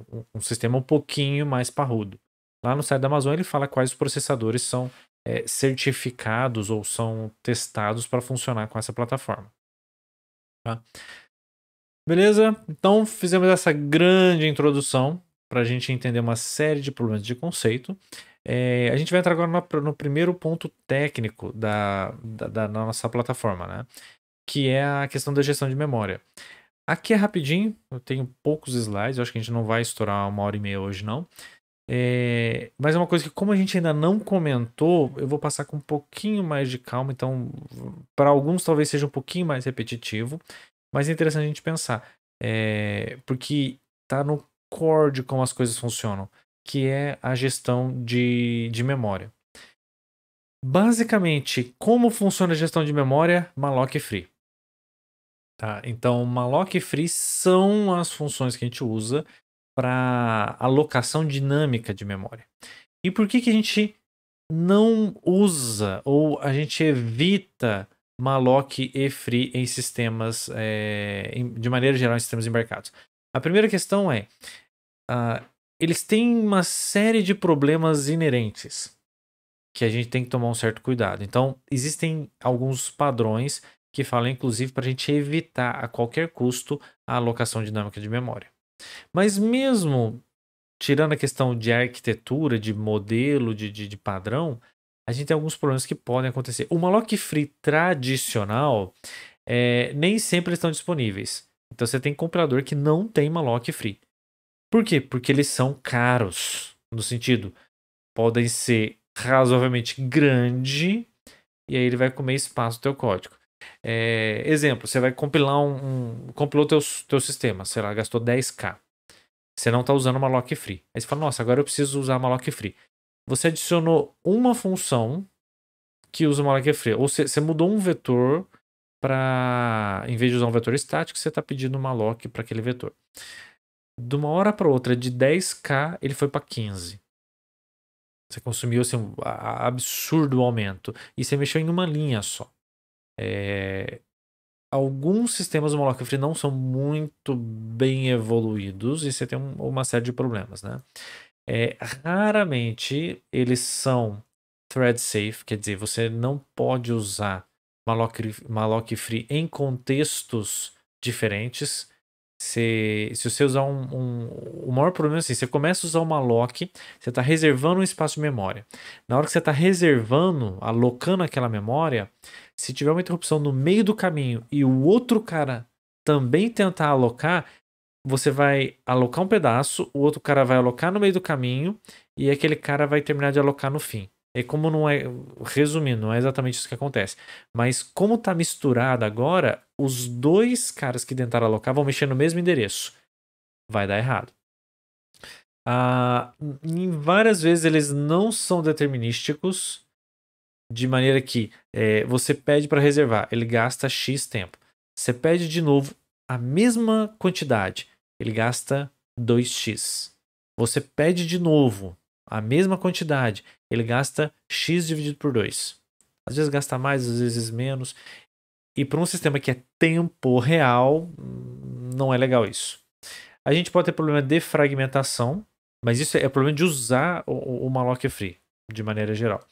um, um sistema um pouquinho mais parrudo. Lá no site da Amazon ele fala quais processadores são é, certificados ou são testados para funcionar com essa plataforma. Tá? Beleza? Então fizemos essa grande introdução para a gente entender uma série de problemas de conceito. É, a gente vai entrar agora no, no primeiro ponto técnico da, da, da nossa plataforma, né? que é a questão da gestão de memória. Aqui é rapidinho, eu tenho poucos slides, eu acho que a gente não vai estourar uma hora e meia hoje, não. É, mas é uma coisa que, como a gente ainda não comentou, eu vou passar com um pouquinho mais de calma. Então, para alguns, talvez seja um pouquinho mais repetitivo, mas é interessante a gente pensar, é, porque está no core de como as coisas funcionam, que é a gestão de, de memória. Basicamente, como funciona a gestão de memória? Malloc Free. Tá? Então, malloc e free são as funções que a gente usa para alocação dinâmica de memória. E por que, que a gente não usa ou a gente evita malloc e free em sistemas, é, em, de maneira geral, em sistemas embarcados? A primeira questão é: uh, eles têm uma série de problemas inerentes que a gente tem que tomar um certo cuidado. Então, existem alguns padrões que fala inclusive para a gente evitar a qualquer custo a alocação dinâmica é de memória. Mas mesmo tirando a questão de arquitetura, de modelo, de, de, de padrão, a gente tem alguns problemas que podem acontecer. O malloc free tradicional é, nem sempre estão disponíveis. Então você tem compilador que não tem malloc free. Por quê? Porque eles são caros. No sentido, podem ser razoavelmente grande e aí ele vai comer espaço do teu código. É, exemplo, você vai compilar um, um compilou teu, teu sistema, sei lá, gastou 10k. Você não está usando uma lock free. Aí você fala, nossa, agora eu preciso usar uma lock free. Você adicionou uma função que usa uma lock free, ou você, você mudou um vetor para, em vez de usar um vetor estático, você está pedindo uma lock para aquele vetor. De uma hora para outra, de 10k ele foi para 15. Você consumiu assim, um absurdo aumento. E você mexeu em uma linha só. É, alguns sistemas do Moloch Free não são muito bem evoluídos e você tem um, uma série de problemas, né? É, raramente eles são thread safe, quer dizer, você não pode usar malloc, malloc free em contextos diferentes. Se, se você usar um, um, O maior problema é assim: você começa a usar o lock, você está reservando um espaço de memória. Na hora que você está reservando, alocando aquela memória, se tiver uma interrupção no meio do caminho e o outro cara também tentar alocar, você vai alocar um pedaço, o outro cara vai alocar no meio do caminho e aquele cara vai terminar de alocar no fim. É como não é, resumindo, não é exatamente isso que acontece, mas como tá misturado agora, os dois caras que tentaram alocar vão mexer no mesmo endereço. Vai dar errado. Ah, em várias vezes eles não são determinísticos, de maneira que é, você pede para reservar, ele gasta X tempo. Você pede de novo a mesma quantidade, ele gasta 2x. Você pede de novo a mesma quantidade, ele gasta x dividido por 2. Às vezes gasta mais, às vezes menos. E para um sistema que é tempo real, não é legal isso. A gente pode ter problema de fragmentação, mas isso é problema de usar o, o, o malloc free, de maneira geral.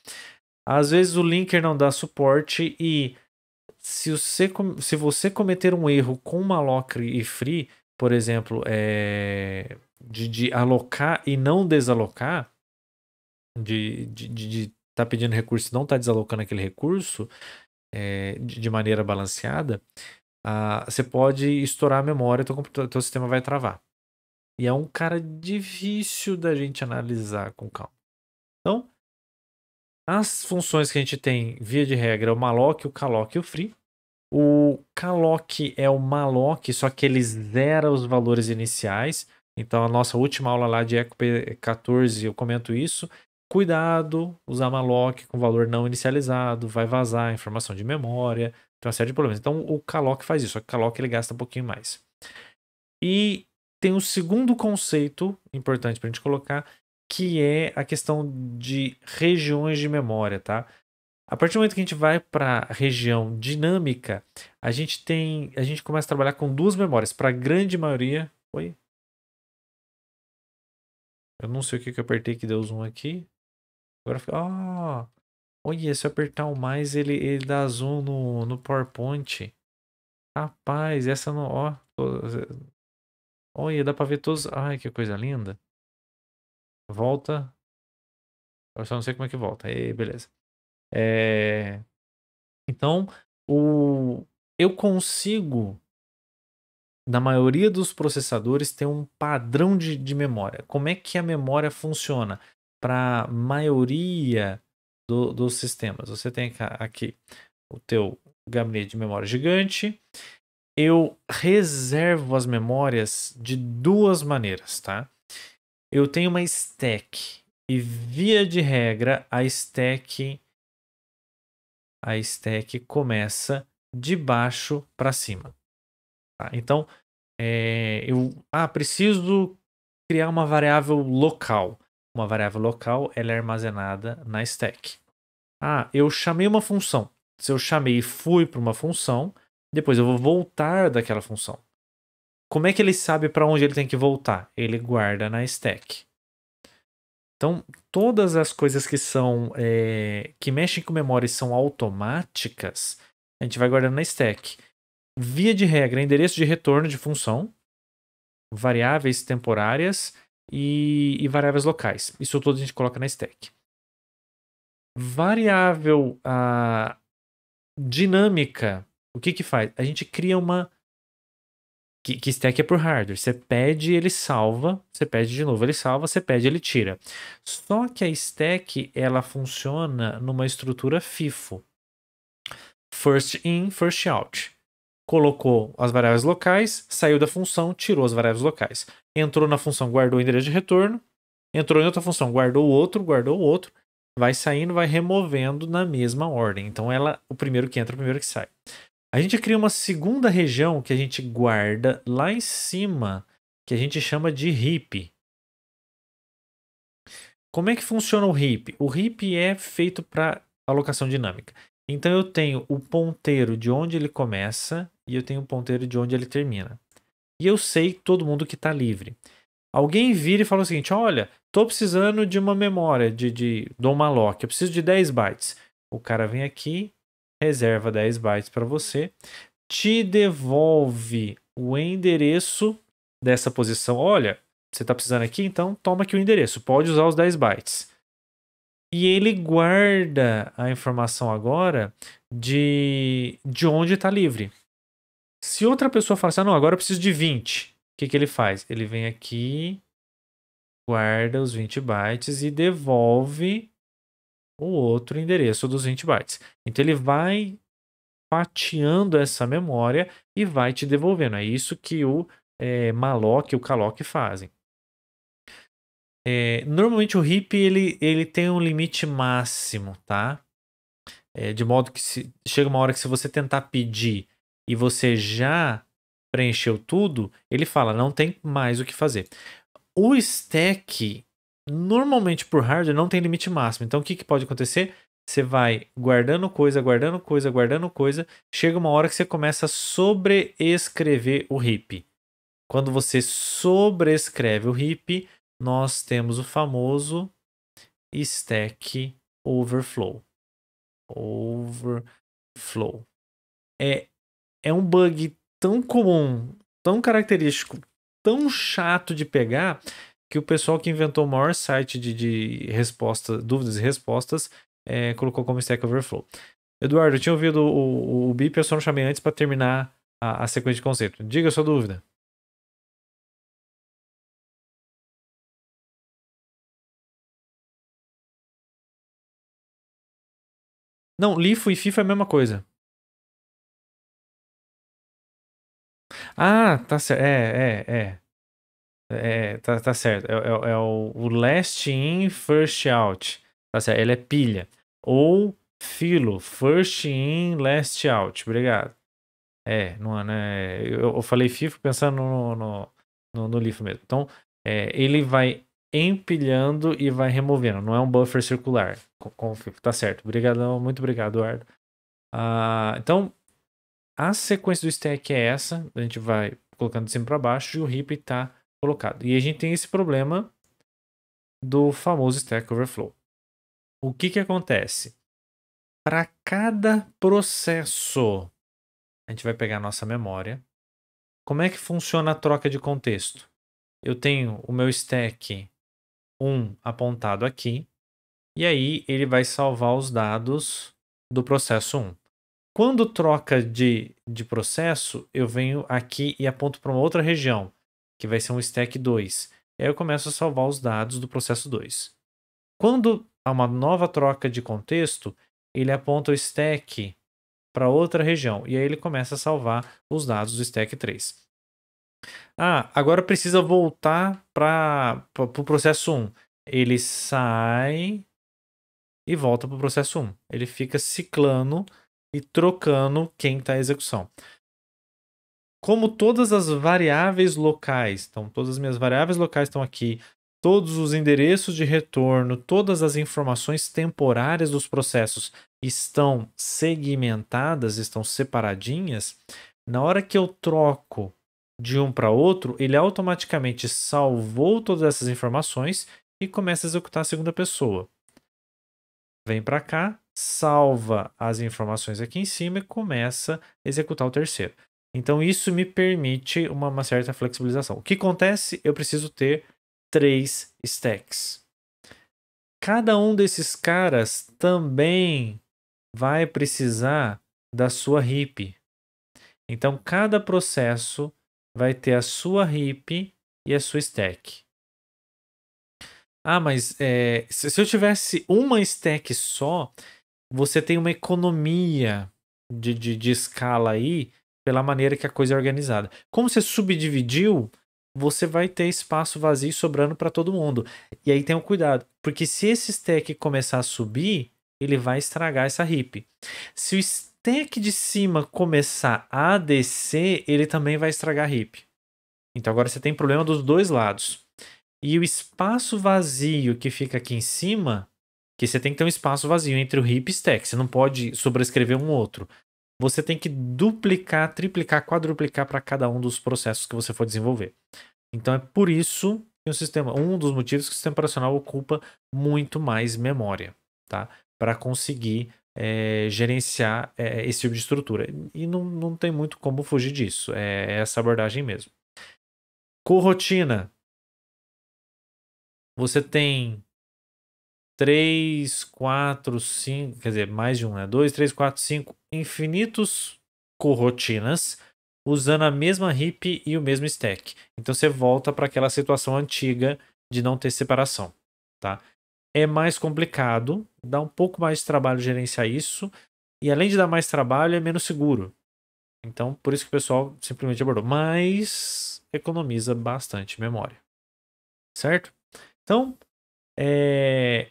Às vezes o linker não dá suporte e se você, se você cometer um erro com malocre e free, por exemplo, é, de, de alocar e não desalocar, de estar de, de tá pedindo recurso e não estar tá desalocando aquele recurso é, de, de, maneira balanceada, ah, você pode estourar a memória e o seu sistema vai travar. E é um cara difícil da gente analisar com calma. Então, as funções que a gente tem, via de regra, é o malloc, o calloc e o free. O calloc é o malloc, só que ele zera os valores iniciais. Então, a nossa última aula lá de ECOP 14, eu comento isso. Cuidado, usar malloc com valor não inicializado, vai vazar informação de memória, tem uma série de problemas. Então, o calloc faz isso, só que o calloc ele gasta um pouquinho mais. E tem um segundo conceito importante para a gente colocar, que é a questão de regiões de memória, tá? A partir do momento que a gente vai para região dinâmica, a gente tem, a gente começa a trabalhar com duas memórias. Para a grande maioria, oi. Eu não sei o que que eu apertei que deu zoom aqui. Agora, ó, oh, olha, se eu apertar o mais, ele ele dá zoom no, no PowerPoint. Rapaz, essa não, ó, oh, olha, dá para ver todos, ai, que coisa linda. Volta. Eu só não sei como é que volta. E beleza. É... Então, o... eu consigo, na maioria dos processadores, ter um padrão de, de memória. Como é que a memória funciona? Para a maioria do, dos sistemas. Você tem aqui o teu gabinete de memória gigante. Eu reservo as memórias de duas maneiras, tá? eu tenho uma stack e via de regra a stack a stack começa de baixo para cima. Tá? Então é, eu ah, preciso criar uma variável local. Uma variável local ela é armazenada na stack. Ah, eu chamei uma função. Se eu chamei e fui para uma função, depois eu vou voltar daquela função. Como é que ele sabe para onde ele tem que voltar? Ele guarda na stack. Então, todas as coisas que são é, que mexem com memória e são automáticas, a gente vai guardando na stack. Via de regra, endereço de retorno de função, variáveis temporárias e, e variáveis locais. Isso tudo a gente coloca na stack. Variável a ah, dinâmica, o que que faz? A gente cria uma que, que stack é por hardware. Você pede, ele salva. Você pede de novo, ele salva. Você pede, ele tira. Só que a stack, ela funciona numa estrutura FIFO. First in, first out. Colocou as variáveis locais, saiu da função, tirou as variáveis locais. Entrou na função, guardou o endereço de retorno. Entrou em outra função, guardou o outro, guardou o outro vai saindo, vai removendo na mesma ordem. Então ela, o primeiro que entra, o primeiro que sai. A gente cria uma segunda região que a gente guarda lá em cima, que a gente chama de heap. Como é que funciona o heap? O heap é feito para alocação dinâmica. Então eu tenho o ponteiro de onde ele começa e eu tenho o ponteiro de onde ele termina. E eu sei todo mundo que está livre. Alguém vira e fala o seguinte: olha, estou precisando de uma memória de, de, de uma lock, eu preciso de 10 bytes. O cara vem aqui, reserva 10 bytes para você, te devolve o endereço dessa posição. Olha, você está precisando aqui, então toma aqui o endereço, pode usar os 10 bytes. E ele guarda a informação agora de, de onde está livre. Se outra pessoa falar assim, ah, não, agora eu preciso de 20, o que, que ele faz? Ele vem aqui, guarda os 20 bytes e devolve o outro endereço dos 20 bytes. Então ele vai fatiando essa memória e vai te devolvendo. É isso que o é, malloc e o calloc fazem. É, normalmente o heap ele, ele tem um limite máximo, tá? É, de modo que se, chega uma hora que se você tentar pedir e você já preencheu tudo, ele fala não tem mais o que fazer. O stack normalmente por hardware não tem limite máximo. Então o que, que pode acontecer? Você vai guardando coisa, guardando coisa, guardando coisa. Chega uma hora que você começa a sobreescrever o heap. Quando você sobreescreve o heap, nós temos o famoso stack overflow. Overflow. É, é um bug tão comum, tão característico, tão chato de pegar que o pessoal que inventou o maior site de, de dúvidas e respostas é, colocou como Stack Overflow. Eduardo, eu tinha ouvido o, o, o BIP, eu só não chamei antes para terminar a, a, sequência de conceito. Diga a sua dúvida. Não, LIFO e FIFA é a mesma coisa. Ah, tá certo. É, é, é. É, tá, tá certo. É, é, é o, o last in, first out. Tá certo. Ele é pilha. Ou filo, first in, last out. Obrigado. É, não é. Né? Eu, eu falei FIFO pensando no, no, no, no LIFO mesmo. Então, é, ele vai empilhando e vai removendo. Não é um buffer circular com, com o FIFO. Tá certo. Obrigadão. Muito obrigado, Eduardo. Ah, então, a sequência do stack é essa. A gente vai colocando de cima para baixo e o heap tá colocado. E a gente tem esse problema do famoso Stack Overflow. O que, que acontece? Para cada processo, a gente vai pegar a nossa memória. Como é que funciona a troca de contexto? Eu tenho o meu stack 1 apontado aqui, e aí ele vai salvar os dados do processo 1. Quando troca de, de processo, eu venho aqui e aponto para uma outra região que vai ser um stack 2. E aí eu começo a salvar os dados do processo 2. Quando há uma nova troca de contexto, ele aponta o stack para outra região e aí ele começa a salvar os dados do stack 3. Ah, agora precisa voltar para o pro processo 1. Ele sai e volta para o processo 1. Ele fica ciclando e trocando quem está em execução como todas as variáveis locais, então todas as minhas variáveis locais estão aqui, todos os endereços de retorno, todas as informações temporárias dos processos estão segmentadas, estão separadinhas, na hora que eu troco de um para outro, ele automaticamente salvou todas essas informações e começa a executar a segunda pessoa. Vem para cá, salva as informações aqui em cima e começa a executar o terceiro. Então isso me permite uma, uma certa flexibilização. O que acontece? Eu preciso ter três stacks. Cada um desses caras também vai precisar da sua heap. Então cada processo vai ter a sua heap e a sua stack. Ah, mas é, se eu tivesse uma stack só, você tem uma economia de, de, de escala aí pela maneira que a coisa é organizada. Como você subdividiu, você vai ter espaço vazio sobrando para todo mundo. E aí tem um cuidado, porque se esse stack começar a subir, ele vai estragar essa heap. Se o stack de cima começar a descer, ele também vai estragar a heap. Então agora você tem problema dos dois lados. E o espaço vazio que fica aqui em cima, que você tem que ter um espaço vazio entre o heap e stack, você não pode sobrescrever um outro você tem que duplicar, triplicar, quadruplicar para cada um dos processos que você for desenvolver. Então é por isso que o sistema, um dos motivos que o sistema operacional ocupa muito mais memória, tá? Para conseguir é, gerenciar é, esse tipo de estrutura. E não, não tem muito como fugir disso. é, é essa abordagem mesmo. Corrotina. Você tem três, quatro, cinco, quer dizer, mais de um, né? Dois, três, quatro, cinco infinitos corrotinas usando a mesma heap e o mesmo stack. Então você volta para aquela situação antiga de não ter separação, tá? É mais complicado, dá um pouco mais de trabalho gerenciar isso, e além de dar mais trabalho, é menos seguro. Então, por isso que o pessoal simplesmente abordou, mas economiza bastante memória. Certo? Então, é,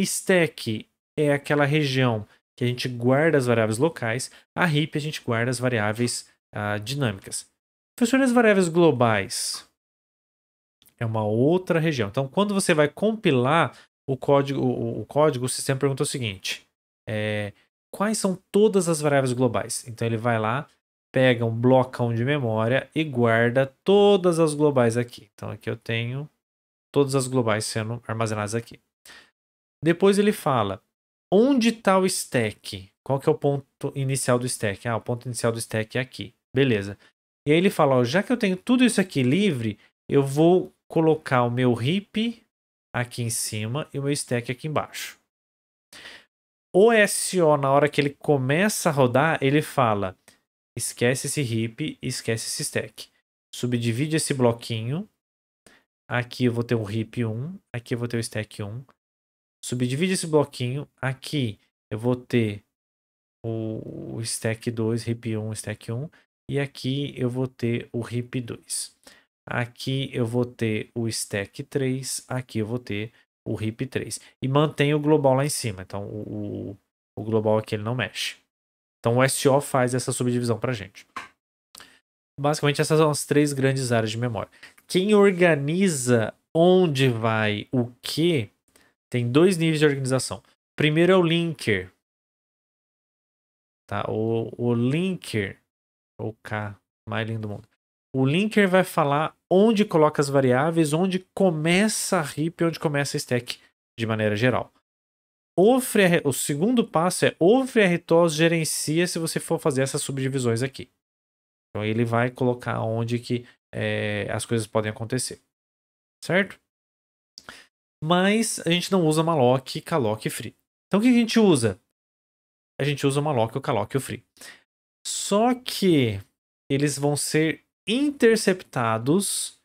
Stack é aquela região que a gente guarda as variáveis locais, a heap a gente guarda as variáveis uh, dinâmicas. Professor, as variáveis globais é uma outra região. Então, quando você vai compilar o código, o, o código, o sistema pergunta o seguinte: é, quais são todas as variáveis globais? Então, ele vai lá, pega um blocão de memória e guarda todas as globais aqui. Então, aqui eu tenho todas as globais sendo armazenadas aqui. Depois ele fala onde está o stack? Qual que é o ponto inicial do stack? Ah, o ponto inicial do stack é aqui. Beleza. E aí ele fala, ó, já que eu tenho tudo isso aqui livre, eu vou colocar o meu heap aqui em cima e o meu stack aqui embaixo. O SO, na hora que ele começa a rodar, ele fala, esquece esse heap, esquece esse stack. Subdivide esse bloquinho. Aqui eu vou ter um heap 1, aqui eu vou ter o stack 1 subdivide esse bloquinho. Aqui eu vou ter o, stack 2, RIP 1, stack 1. E aqui eu vou ter o RIP 2. Aqui eu vou ter o stack 3. Aqui eu vou ter o RIP 3. E mantém o global lá em cima. Então o, o global aqui ele não mexe. Então o SO faz essa subdivisão para gente. Basicamente essas são as três grandes áreas de memória. Quem organiza onde vai o que tem dois níveis de organização. Primeiro é o linker. Tá? O, o linker, o K, mais lindo do mundo. O linker vai falar onde coloca as variáveis, onde começa a heap, onde começa a stack, de maneira geral. O, o segundo passo é o FreeRTOS gerencia se você for fazer essas subdivisões aqui. Então ele vai colocar onde que é, as coisas podem acontecer, certo? mas a gente não usa malloc, calloc e free. Então o que a gente usa? A gente usa o malloc, o calloc e o free. Só que eles vão ser interceptados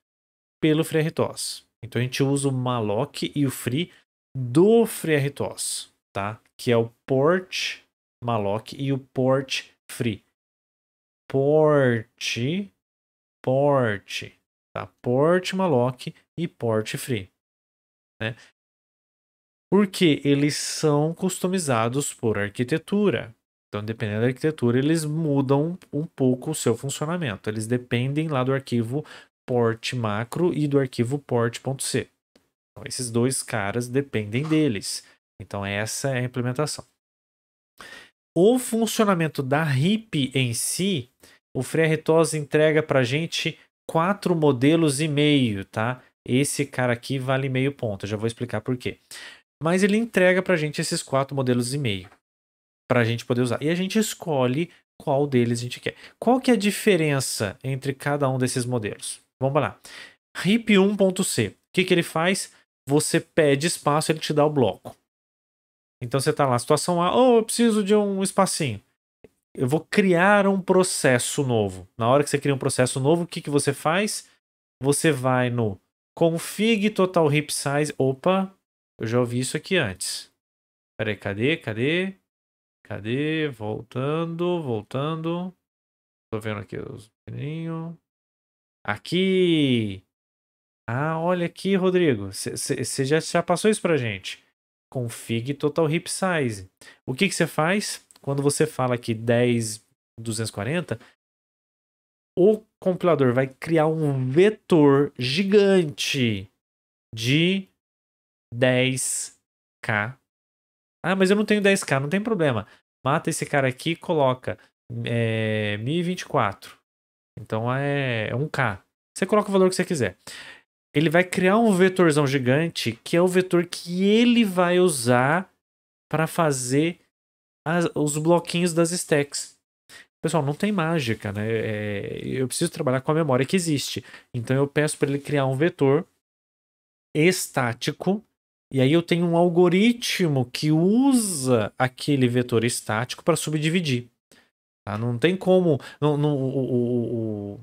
pelo FreeRTOS. Então a gente usa o malloc e o free do FreeRTOS, tá? Que é o port malloc e o port free. Port, port, tá? Port malloc e port free né? Porque eles são customizados por arquitetura. Então, dependendo da arquitetura, eles mudam um pouco o seu funcionamento. Eles dependem lá do arquivo port macro e do arquivo port.c. Então, esses dois caras dependem deles. Então, essa é a implementação. O funcionamento da RIP em si, o FreeRTOS entrega para a gente quatro modelos e meio, tá? esse cara aqui vale meio ponto, eu já vou explicar por quê. Mas ele entrega para a gente esses quatro modelos e meio para a gente poder usar. E a gente escolhe qual deles a gente quer. Qual que é a diferença entre cada um desses modelos? Vamos lá. RIP 1.c. O que, que ele faz? Você pede espaço, ele te dá o bloco. Então você está lá, situação A, oh, eu preciso de um espacinho. Eu vou criar um processo novo. Na hora que você cria um processo novo, o que, que você faz? Você vai no Config total heap size. Opa, eu já ouvi isso aqui antes. Peraí, cadê? Cadê? Cadê? Voltando, voltando. Tô vendo aqui os pequenininhos. Aqui! Ah, olha aqui, Rodrigo. Você já, já passou isso pra gente. Config total heap size. O que você faz? Quando você fala aqui 10, 240, o compilador vai criar um vetor gigante de 10k. Ah, mas eu não tenho 10k, não tem problema. Mata esse cara aqui e coloca é, 1024. Então é, 1k. É você coloca o valor que você quiser. Ele vai criar um vetorzão gigante que é o vetor que ele vai usar para fazer as, os bloquinhos das stacks. Pessoal, não tem mágica, né? É, eu preciso trabalhar com a memória que existe. Então eu peço para ele criar um vetor estático, e aí eu tenho um algoritmo que usa aquele vetor estático para subdividir. Tá? Não tem como. Não, não, o, o, o,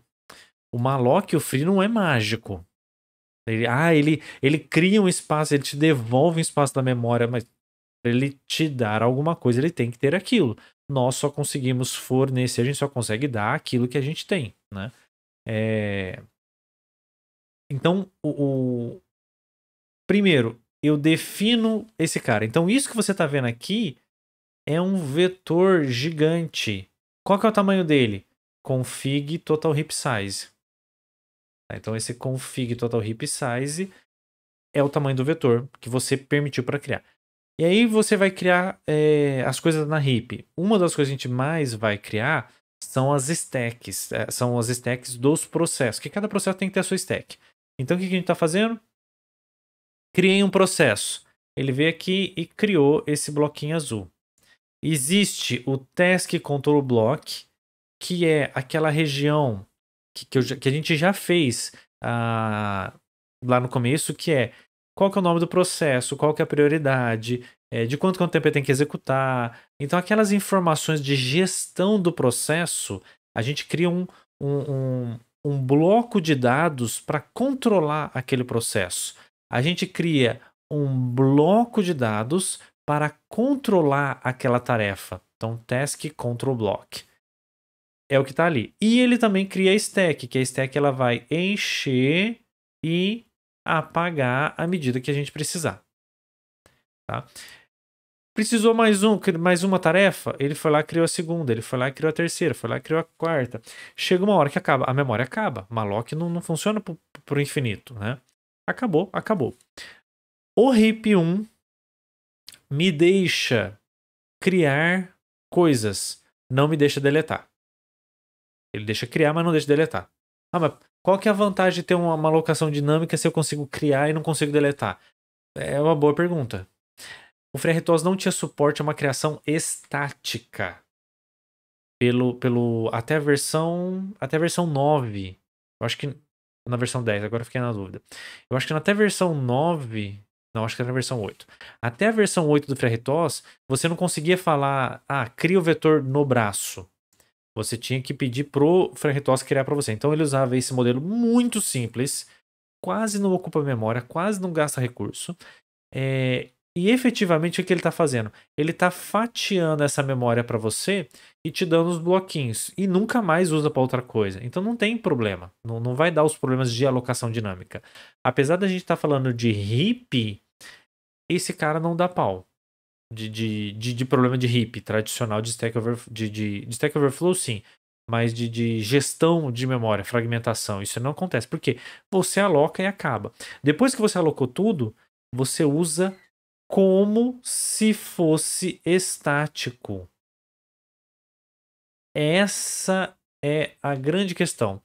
o Malloc, o Free, não é mágico. Ele, ah, ele, ele cria um espaço, ele te devolve um espaço da memória, mas para ele te dar alguma coisa, ele tem que ter aquilo nós só conseguimos fornecer, a gente só consegue dar aquilo que a gente tem, né? É... Então, o, o, primeiro, eu defino esse cara. Então, isso que você está vendo aqui é um vetor gigante. Qual que é o tamanho dele? Config total hip size. Tá, então, esse config total hip size é o tamanho do vetor que você permitiu para criar. E aí você vai criar é, as coisas na heap. Uma das coisas que a gente mais vai criar são as stacks, eh, são as stacks dos processos, que cada processo tem que ter a sua stack. Então o que a gente está fazendo? Criei um processo. Ele veio aqui e criou esse bloquinho azul. Existe o task control block, que é aquela região que, que, eu, que a gente já fez ah, lá no começo, que é qual que é o nome do processo, qual que é a prioridade, é, de quanto, quanto é tempo ele tem que executar. Então, aquelas informações de gestão do processo, a gente cria um, um, um, um bloco de dados para controlar aquele processo. A gente cria um bloco de dados para controlar aquela tarefa. Então, task control block. É o que está ali. E ele também cria a stack, que a stack ela vai encher e a pagar à medida que a gente precisar. Tá? Precisou mais um, mais uma tarefa? Ele foi lá criou a segunda, ele foi lá criou a terceira, foi lá criou a quarta. Chega uma hora que acaba, a memória acaba. Malloc não, não funciona para o infinito, né? Acabou, acabou. O RIP 1 me deixa criar coisas, não me deixa deletar. Ele deixa criar, mas não deixa deletar. Ah, mas qual que é a vantagem de ter uma, uma locação dinâmica se eu consigo criar e não consigo deletar? É uma boa pergunta. O FreeRTOS não tinha suporte a uma criação estática. Pelo, pelo até a versão até a versão 9. Eu acho que na versão 10, agora fiquei na dúvida. Eu acho que até a versão 9, não, acho que era na versão 8. Até a versão 8 do FreeRTOS, você não conseguia falar, ah, cria o vetor no braço. Você tinha que pedir pro Frank criar para você. Então ele usava esse modelo muito simples, quase não ocupa memória, quase não gasta recurso. É, e efetivamente o que ele está fazendo? Ele está fatiando essa memória para você e te dando os bloquinhos e nunca mais usa para outra coisa. Então não tem problema, não, não vai dar os problemas de alocação dinâmica. Apesar da gente estar tá falando de RIP, esse cara não dá pau de, de, de, de problema de heap tradicional de Stack Overflow, de, de, de Stack Overflow sim, mas de, de, gestão de memória, fragmentação. Isso não acontece. porque Você aloca e acaba. Depois que você alocou tudo, você usa como se fosse estático. Essa é a grande questão.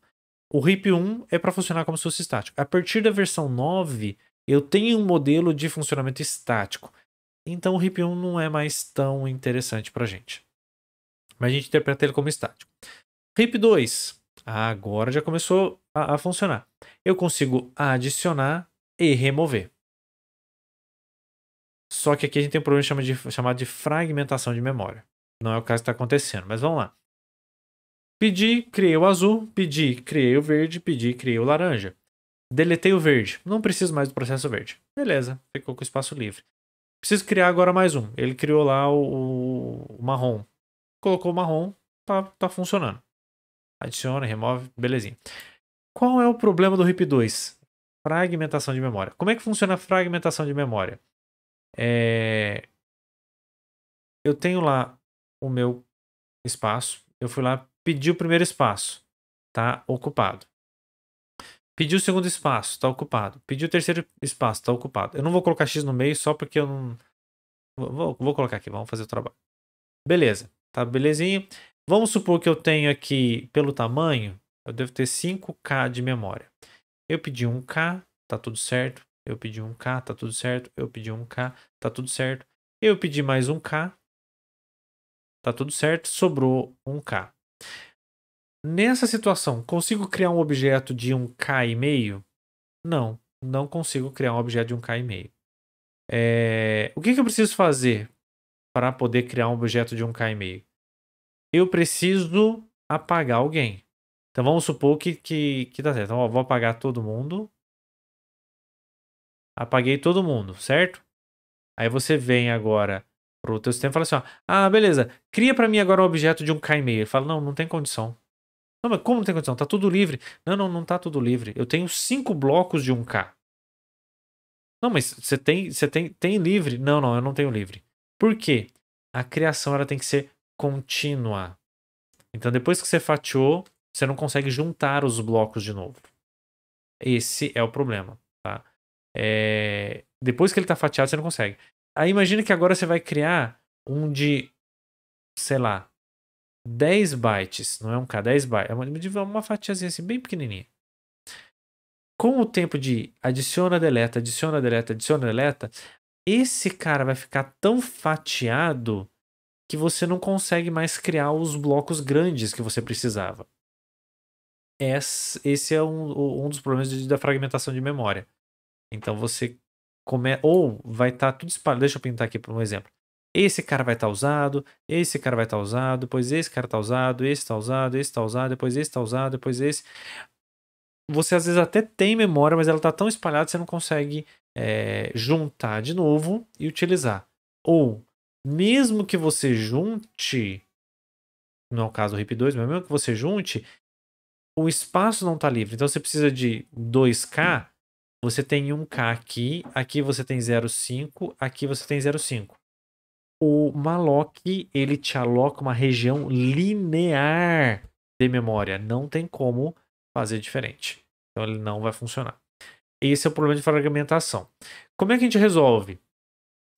O RIP 1 é para funcionar como se fosse estático. A partir da versão 9, eu tenho um modelo de funcionamento estático. Então o RIP 1 não é mais tão interessante para a gente. Mas a gente interpreta ele como estático. RIP 2. Agora já começou a, a funcionar. Eu consigo adicionar e remover. Só que aqui a gente tem um problema chamado de, chamado de fragmentação de memória. Não é o caso que está acontecendo, mas vamos lá. Pedi, criei o azul, pedi, criei o verde, pedi, criei o laranja. Deletei o verde. Não preciso mais do processo verde. Beleza, ficou com espaço livre. Preciso criar agora mais um. Ele criou lá o, o marrom. Colocou o marrom, tá, tá funcionando. Adiciona, remove, belezinha. Qual é o problema do RIP 2? Fragmentação de memória. Como é que funciona a fragmentação de memória? É... Eu tenho lá o meu espaço. Eu fui lá pedir o primeiro espaço. Tá ocupado. Pediu o segundo espaço, está ocupado. Pediu o terceiro espaço, está ocupado. Eu não vou colocar X no meio só porque eu não. Vou, vou colocar aqui, vamos fazer o trabalho. Beleza, tá belezinho. Vamos supor que eu tenho aqui, pelo tamanho, eu devo ter 5K de memória. Eu pedi 1K, tá tudo certo. Eu pedi 1K, tá tudo certo. Eu pedi 1K, tá tudo certo. Eu pedi mais 1K, tá tudo certo. Sobrou 1K. Nessa situação, consigo criar um objeto de um K e meio? Não, não consigo criar um objeto de um K e meio. É... O que, que eu preciso fazer para poder criar um objeto de um K e meio? Eu preciso apagar alguém. Então vamos supor que, que, que tá certo. Então, ó, vou apagar todo mundo. Apaguei todo mundo, certo? Aí você vem agora para o teu sistema e fala assim, ó, ah, beleza, cria para mim agora um objeto de um K e meio. Ele fala, não, não tem condição. Não, mas como não tem condição? Tá tudo livre. Não, não, não tá tudo livre. Eu tenho cinco blocos de 1K. Não, mas você tem, você tem, tem livre? Não, não, eu não tenho livre. Por quê? A criação ela tem que ser contínua. Então depois que você fatiou, você não consegue juntar os blocos de novo. Esse é o problema, tá? É... Depois que ele tá fatiado, você não consegue. Aí imagina que agora você vai criar um de, sei lá, 10 bytes, não é um K, 10 bytes, é uma, uma fatiazinha assim, bem pequenininha. Com o tempo de adiciona, deleta, adiciona, deleta, adiciona, deleta, esse cara vai ficar tão fatiado que você não consegue mais criar os blocos grandes que você precisava. Esse é um, um dos problemas da fragmentação de memória. Então você come... ou vai estar tá tudo espalhado. Deixa eu pintar aqui por um exemplo esse cara vai estar tá usado, esse cara vai estar tá usado, depois esse cara está usado, esse está usado, esse está usado, depois esse está usado, depois esse. Você às vezes até tem memória, mas ela está tão espalhada que você não consegue é, juntar de novo e utilizar. Ou, mesmo que você junte, não é o caso do RIP 2, mas mesmo que você junte, o espaço não está livre. Então você precisa de 2K, você tem 1K aqui, aqui você tem 0,5, aqui você tem 0,5 o malloc ele te aloca uma região linear de memória. Não tem como fazer diferente. Então ele não vai funcionar. Esse é o problema de fragmentação. Como é que a gente resolve?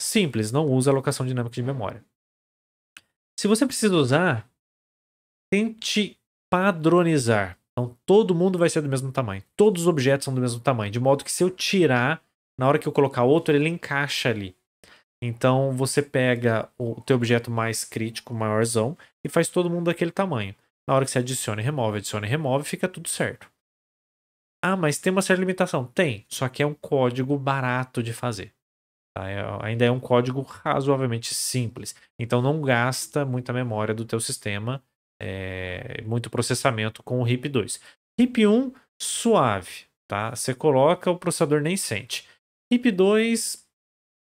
Simples, não usa alocação dinâmica de memória. Se você precisa usar, tente padronizar. Então todo mundo vai ser do mesmo tamanho. Todos os objetos são do mesmo tamanho, de modo que se eu tirar, na hora que eu colocar outro, ele encaixa ali. Então você pega o teu objeto mais crítico, maiorzão, e faz todo mundo daquele tamanho. Na hora que você adiciona e remove, adiciona e remove, fica tudo certo. Ah, mas tem uma certa limitação. Tem, só que é um código barato de fazer. Tá? É, ainda é um código razoavelmente simples. Então não gasta muita memória do teu sistema, é, muito processamento com o HIP 2. HIP 1, suave. Tá? Você coloca, o processador nem sente. HIP 2,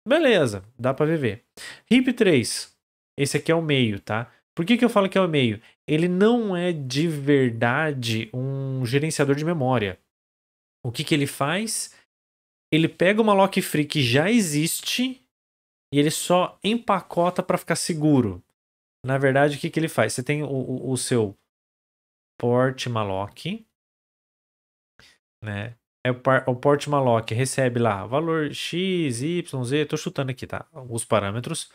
Beleza, dá para viver. RIP 3. Esse aqui é o meio, tá? Por que, que eu falo que é o meio? Ele não é de verdade um gerenciador de memória. O que, que ele faz? Ele pega uma lock free que já existe e ele só empacota para ficar seguro. Na verdade, o que, que ele faz? Você tem o, o, o seu port malloc, né? É o, par, o port malloc recebe lá valor x, y, z, estou chutando aqui, tá? Os parâmetros.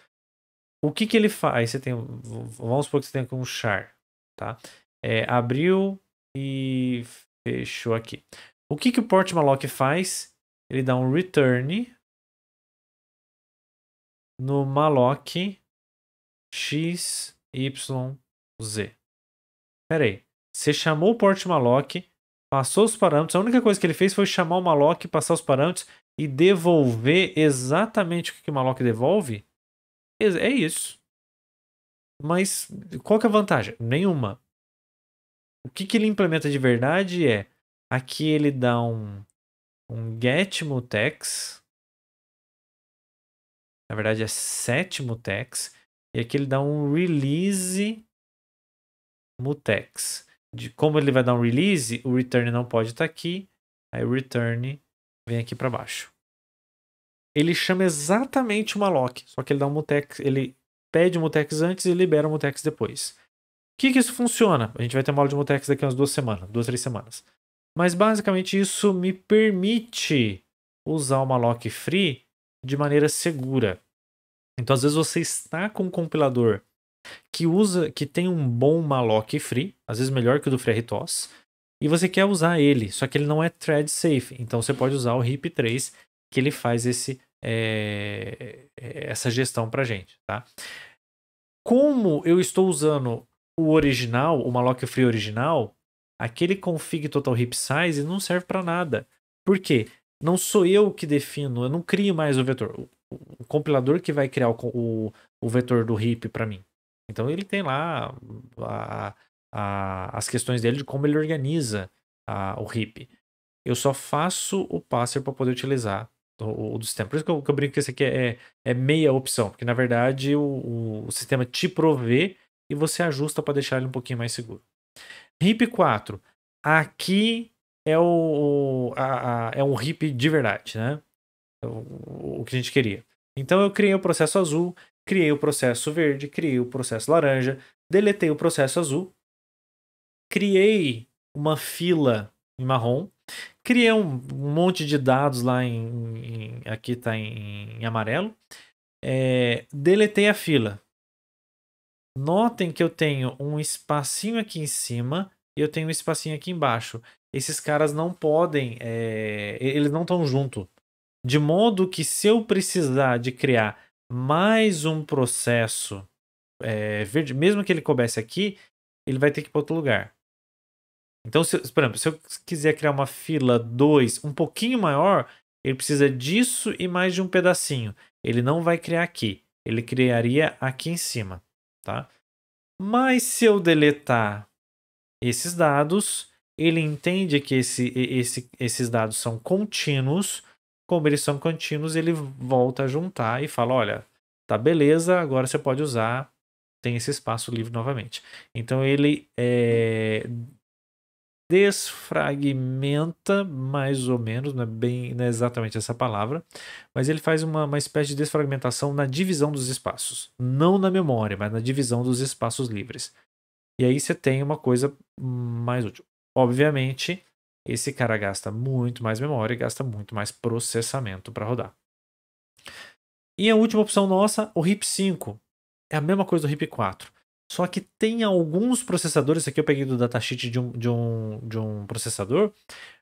O que que ele faz? Você tem, vamos supor que você tem aqui um char, tá? É, abriu e fechou aqui. O que que o port malloc faz? Ele dá um return no malloc x, y, z. Pera aí. Você chamou o port malloc, passou os parâmetros. A única coisa que ele fez foi chamar o malloc, passar os parâmetros e devolver exatamente o que o malloc devolve. É isso. Mas qual que é a vantagem? Nenhuma. O que, que ele implementa de verdade é aqui ele dá um, um get mutex. Na verdade é set mutex. E aqui ele dá um release mutex de como ele vai dar um release, o return não pode estar tá aqui. Aí o return vem aqui para baixo. Ele chama exatamente uma lock, só que ele dá um mutex, ele pede o mutex antes e libera o mutex depois. O que, que isso funciona? A gente vai ter uma aula de mutex daqui umas duas semanas, duas, três semanas. Mas basicamente isso me permite usar uma lock free de maneira segura. Então, às vezes você está com um compilador que usa, que tem um bom malloc free, às vezes melhor que o do FreeRTOS, e você quer usar ele, só que ele não é thread safe, então você pode usar o RIP3 que ele faz esse, é, essa gestão para gente, tá? Como eu estou usando o original, o malloc free original, aquele config total heap size não serve para nada. Por quê? Não sou eu que defino, eu não crio mais o vetor. O, o, o compilador que vai criar o, o vetor do heap para mim. Então ele tem lá hum, a, a, as questões dele de como ele organiza a, o RIP. Eu só faço o passer para poder utilizar o, o, do sistema. Por isso que eu, que eu brinco que esse aqui é, é, é, meia opção, porque na verdade o, o sistema te provê e você ajusta para deixar ele um pouquinho mais seguro. RIP 4. Aqui é, o, a, a, é um RIP de verdade, né? É o, o, que a gente queria. Então eu criei o processo azul, criei o processo verde, criei o processo laranja, deletei o processo azul, criei uma fila em marrom, criei um monte de dados lá em, em aqui está em, em, amarelo, é, deletei a fila. Notem que eu tenho um espacinho aqui em cima e eu tenho um espacinho aqui embaixo. Esses caras não podem, é, eles não estão junto. De modo que se eu precisar de criar mais um processo é, verde, mesmo que ele cobesse aqui, ele vai ter que ir para outro lugar. Então, se, por exemplo, se eu quiser criar uma fila 2 um pouquinho maior, ele precisa disso e mais de um pedacinho. Ele não vai criar aqui, ele criaria aqui em cima, tá? Mas se eu deletar esses dados, ele entende que esse, esse, esses dados são contínuos, como eles são contínuos, ele volta a juntar e fala: olha, tá beleza, agora você pode usar, tem esse espaço livre novamente. Então ele é, desfragmenta, mais ou menos, não é, bem, não é exatamente essa palavra, mas ele faz uma, uma espécie de desfragmentação na divisão dos espaços. Não na memória, mas na divisão dos espaços livres. E aí você tem uma coisa mais útil. Obviamente, esse cara gasta muito mais memória e gasta muito mais processamento para rodar. E a última opção nossa, o RIP 5. É a mesma coisa do RIP 4. Só que tem alguns processadores, aqui eu peguei do datasheet de um, de um, de um processador.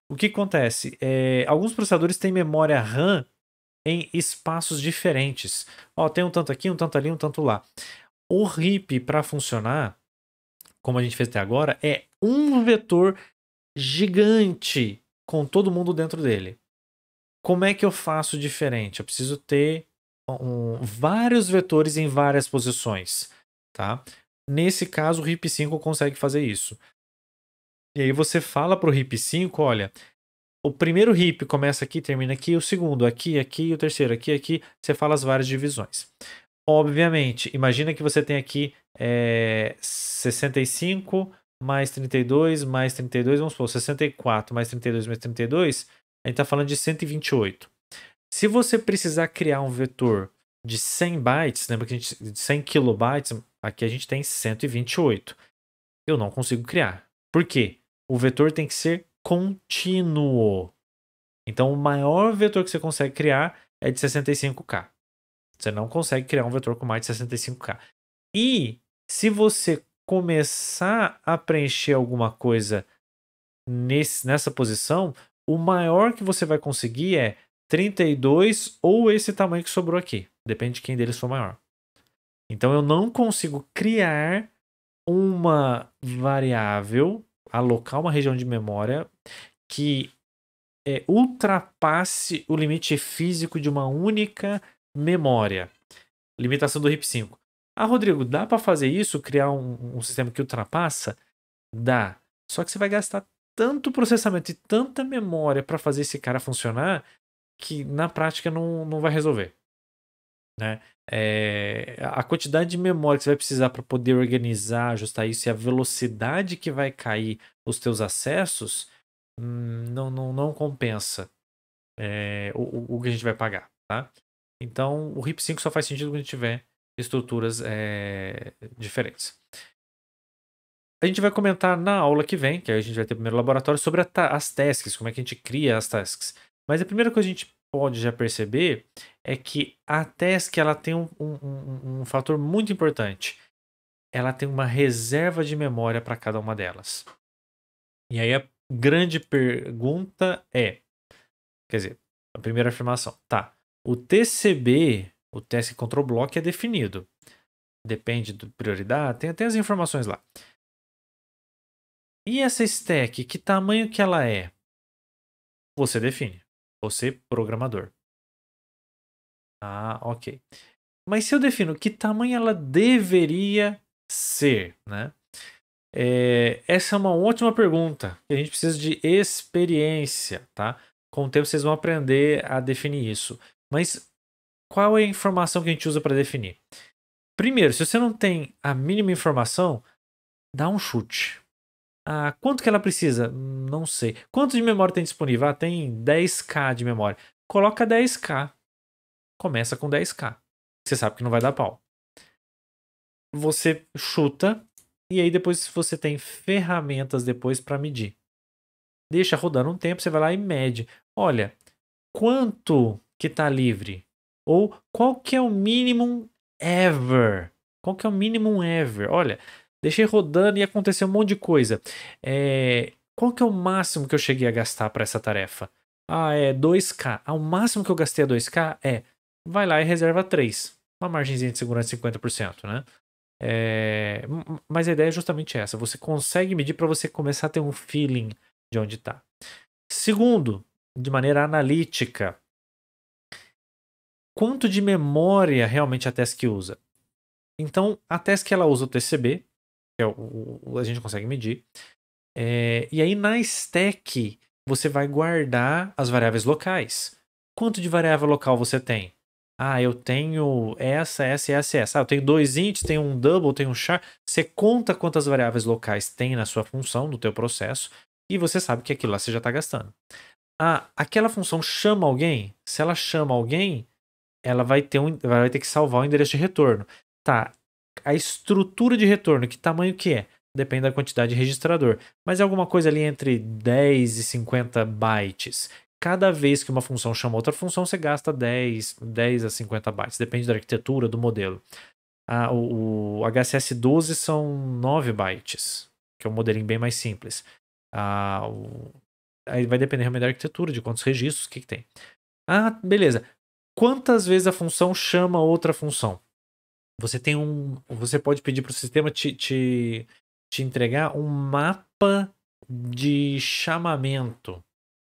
O que acontece? É, alguns processadores têm memória RAM em espaços diferentes. Ó, tem um tanto aqui, um tanto ali, um tanto lá. O RIP, para funcionar, como a gente fez até agora, é um vetor gigante com todo mundo dentro dele. Como é que eu faço diferente? Eu preciso ter um, vários vetores em várias posições, tá? Nesse caso, o RIP5 consegue fazer isso. E aí você fala para o RIP5, olha, o primeiro RIP começa aqui, termina aqui, o segundo aqui, aqui, o terceiro aqui, aqui, você fala as várias divisões. Obviamente, imagina que você tem aqui é, eh, 65, mais 32, mais 32, vamos supor, 64 mais 32 mais 32, a gente está falando de 128. Se você precisar criar um vetor de 100 bytes, lembra que a gente, de 100 kilobytes, aqui a gente tem 128. Eu não consigo criar. Por quê? O vetor tem que ser contínuo. Então, o maior vetor que você consegue criar é de 65K. Você não consegue criar um vetor com mais de 65K. E se você começar a preencher alguma coisa nesse, nessa posição, o maior que você vai conseguir é 32 ou esse tamanho que sobrou aqui. Depende de quem deles for maior. Então eu não consigo criar uma variável, alocar uma região de memória que é, ultrapasse o limite físico de uma única memória. Limitação do RIP 5. Ah, Rodrigo, dá para fazer isso? Criar um, um sistema que ultrapassa? Dá. Só que você vai gastar tanto processamento e tanta memória para fazer esse cara funcionar que na prática não, não vai resolver. Né? É, a quantidade de memória que você vai precisar para poder organizar, ajustar isso e a velocidade que vai cair os teus acessos hum, não, não, não compensa é, o, o que a gente vai pagar. Tá? Então o RIP 5 só faz sentido quando a gente tiver estruturas é, diferentes. A gente vai comentar na aula que vem, que aí a gente vai ter primeiro laboratório, sobre ta as tasks, como é que a gente cria as tasks. Mas a primeira coisa que a gente pode já perceber é que a task ela tem um, um, um fator muito importante. Ela tem uma reserva de memória para cada uma delas. E aí a grande pergunta é, quer dizer, a primeira afirmação, tá? O TCB o task control block é definido. Depende do prioridade, tem até as informações lá. E essa stack, que tamanho que ela é? Você define. Você, programador. Ah, ok. Mas se eu defino que tamanho ela deveria ser, né? É, essa é uma ótima pergunta. A gente precisa de experiência, tá? Com o tempo vocês vão aprender a definir isso. Mas qual é a informação que a gente usa para definir? Primeiro, se você não tem a mínima informação, dá um chute. Ah, quanto que ela precisa? Não sei. Quanto de memória tem disponível? Ah, tem 10k de memória. Coloca 10k. Começa com 10k. Você sabe que não vai dar pau. Você chuta e aí depois você tem ferramentas depois para medir. Deixa rodando um tempo, você vai lá e mede. Olha, quanto que está livre? Ou qual que é o mínimo ever? Qual que é o mínimo ever? Olha, deixei rodando e aconteceu um monte de coisa. É, qual que é o máximo que eu cheguei a gastar para essa tarefa? Ah, é 2K. Ah, o máximo que eu gastei a 2K é vai lá e reserva 3. Uma margem de segurança de 50%, né? É, mas a ideia é justamente essa. Você consegue medir para você começar a ter um feeling de onde está. Segundo, de maneira analítica, quanto de memória realmente a TESC usa. Então, a TESC ela usa o TCB, que é o, o a gente consegue medir, é, e aí na stack você vai guardar as variáveis locais. Quanto de variável local você tem? Ah, eu tenho essa, essa, essa, essa. Ah, eu tenho dois int, tenho um double, tenho um char. Você conta quantas variáveis locais tem na sua função, no teu processo, e você sabe que aquilo lá você já está gastando. Ah, aquela função chama alguém? Se ela chama alguém, ela vai ter, um, ela vai ter que salvar o endereço de retorno. Tá, a estrutura de retorno, que tamanho que é? Depende da quantidade de registrador. Mas é alguma coisa ali entre 10 e 50 bytes. Cada vez que uma função chama outra função, você gasta 10, 10 a 50 bytes. Depende da arquitetura, do modelo. Ah, o, o HCS12 são 9 bytes, que é um modelinho bem mais simples. Ah, o, aí vai depender realmente da arquitetura, de quantos registros, o que, que tem. Ah, beleza quantas vezes a função chama outra função. Você tem um. Você pode pedir para o sistema te, te, te entregar um mapa de chamamento.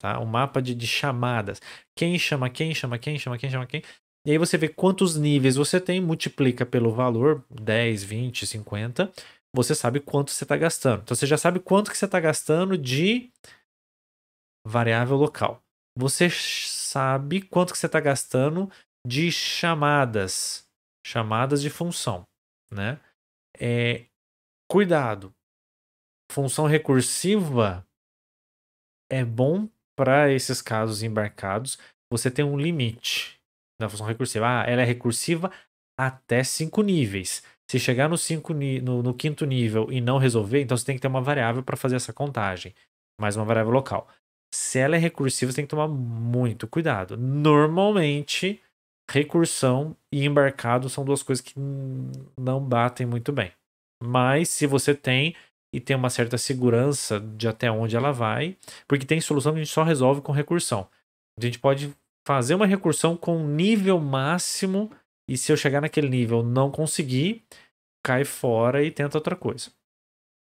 Tá? Um mapa de, de chamadas. Quem chama quem, chama quem, chama quem, chama quem. E aí você vê quantos níveis você tem, multiplica pelo valor, 10, 20, 50. Você sabe quanto você está gastando. Então você já sabe quanto que você está gastando de variável local. Você sabe quanto que você está gastando de chamadas, chamadas de função, né? É, cuidado, função recursiva é bom para esses casos embarcados. Você tem um limite na função recursiva. Ah, ela é recursiva até cinco níveis. Se chegar no, cinco, no, no quinto nível e não resolver, então você tem que ter uma variável para fazer essa contagem, mais uma variável local. Se ela é recursiva, você tem que tomar muito cuidado. Normalmente, recursão e embarcado são duas coisas que não batem muito bem. Mas se você tem e tem uma certa segurança de até onde ela vai, porque tem solução que a gente só resolve com recursão. A gente pode fazer uma recursão com nível máximo e se eu chegar naquele nível não conseguir, cai fora e tenta outra coisa.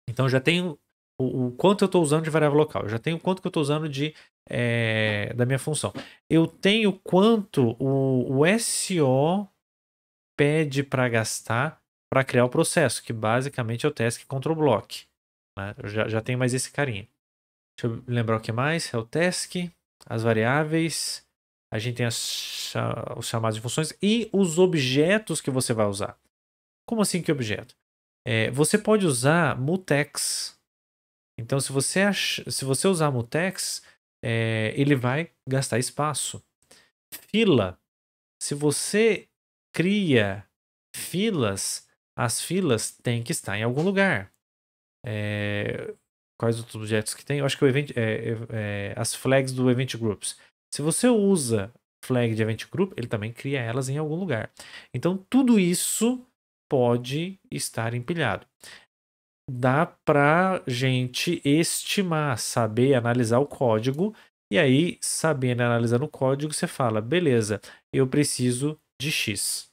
Então já tem o, o quanto eu estou usando de variável local. Eu já tenho quanto que eu estou usando de, é, da minha função. Eu tenho quanto o, o SO pede para gastar para criar o processo, que basicamente é o task control block. Né? Eu já, já tenho mais esse carinha. Deixa eu lembrar o que mais. É o task, as variáveis, a gente tem as, os chamados de funções e os objetos que você vai usar. Como assim que objeto? É, você pode usar mutex então, se você, ach... se você usar mutex, é... ele vai gastar espaço. Fila. Se você cria filas, as filas têm que estar em algum lugar. É... Quais outros objetos que tem? Eu acho que o event, é, as flags do event groups. Se você usa flag de event group, ele também cria elas em algum lugar. Então, tudo isso pode estar empilhado dá para gente estimar, saber analisar o código. E aí, sabendo analisar o código, você fala: beleza, eu preciso de X.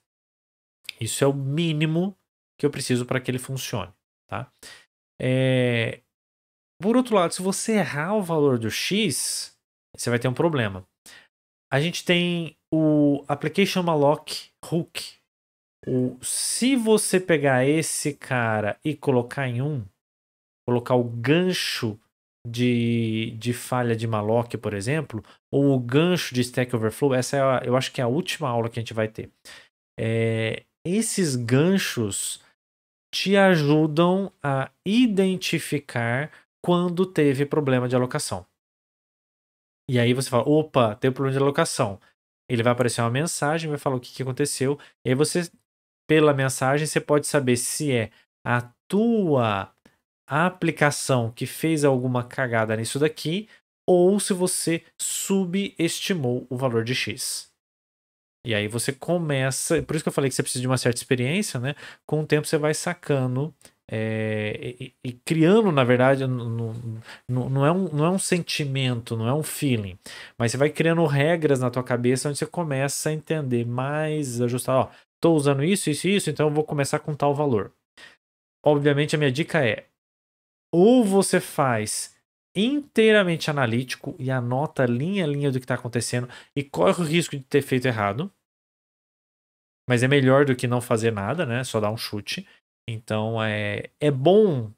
Isso é o mínimo que eu preciso para que ele funcione. Tá? É... Por outro lado, se você errar o valor do X, você vai ter um problema. A gente tem o Application Malloc Hook, o, se você pegar esse cara e colocar em um, colocar o gancho de, de falha de malloc, por exemplo, ou o gancho de Stack Overflow, essa é a, eu acho que é a última aula que a gente vai ter. É, esses ganchos te ajudam a identificar quando teve problema de alocação. E aí você fala, opa, tem problema de alocação. Ele vai aparecer uma mensagem, vai falar o que, que aconteceu. E aí você pela mensagem, você pode saber se é a tua aplicação que fez alguma cagada nisso daqui ou se você subestimou o valor de X. E aí você começa, por isso que eu falei que você precisa de uma certa experiência, né? Com o tempo você vai sacando é, e, e, criando, na verdade, não, não, é um, não é um sentimento, não é um feeling, mas você vai criando regras na tua cabeça onde você começa a entender mais, ajustar, ó, estou usando isso, isso e isso, então eu vou começar com tal valor. Obviamente, a minha dica é: ou você faz inteiramente analítico e anota linha a linha do que está acontecendo e corre o risco de ter feito errado. Mas é melhor do que não fazer nada, né? Só dar um chute. Então é, é bom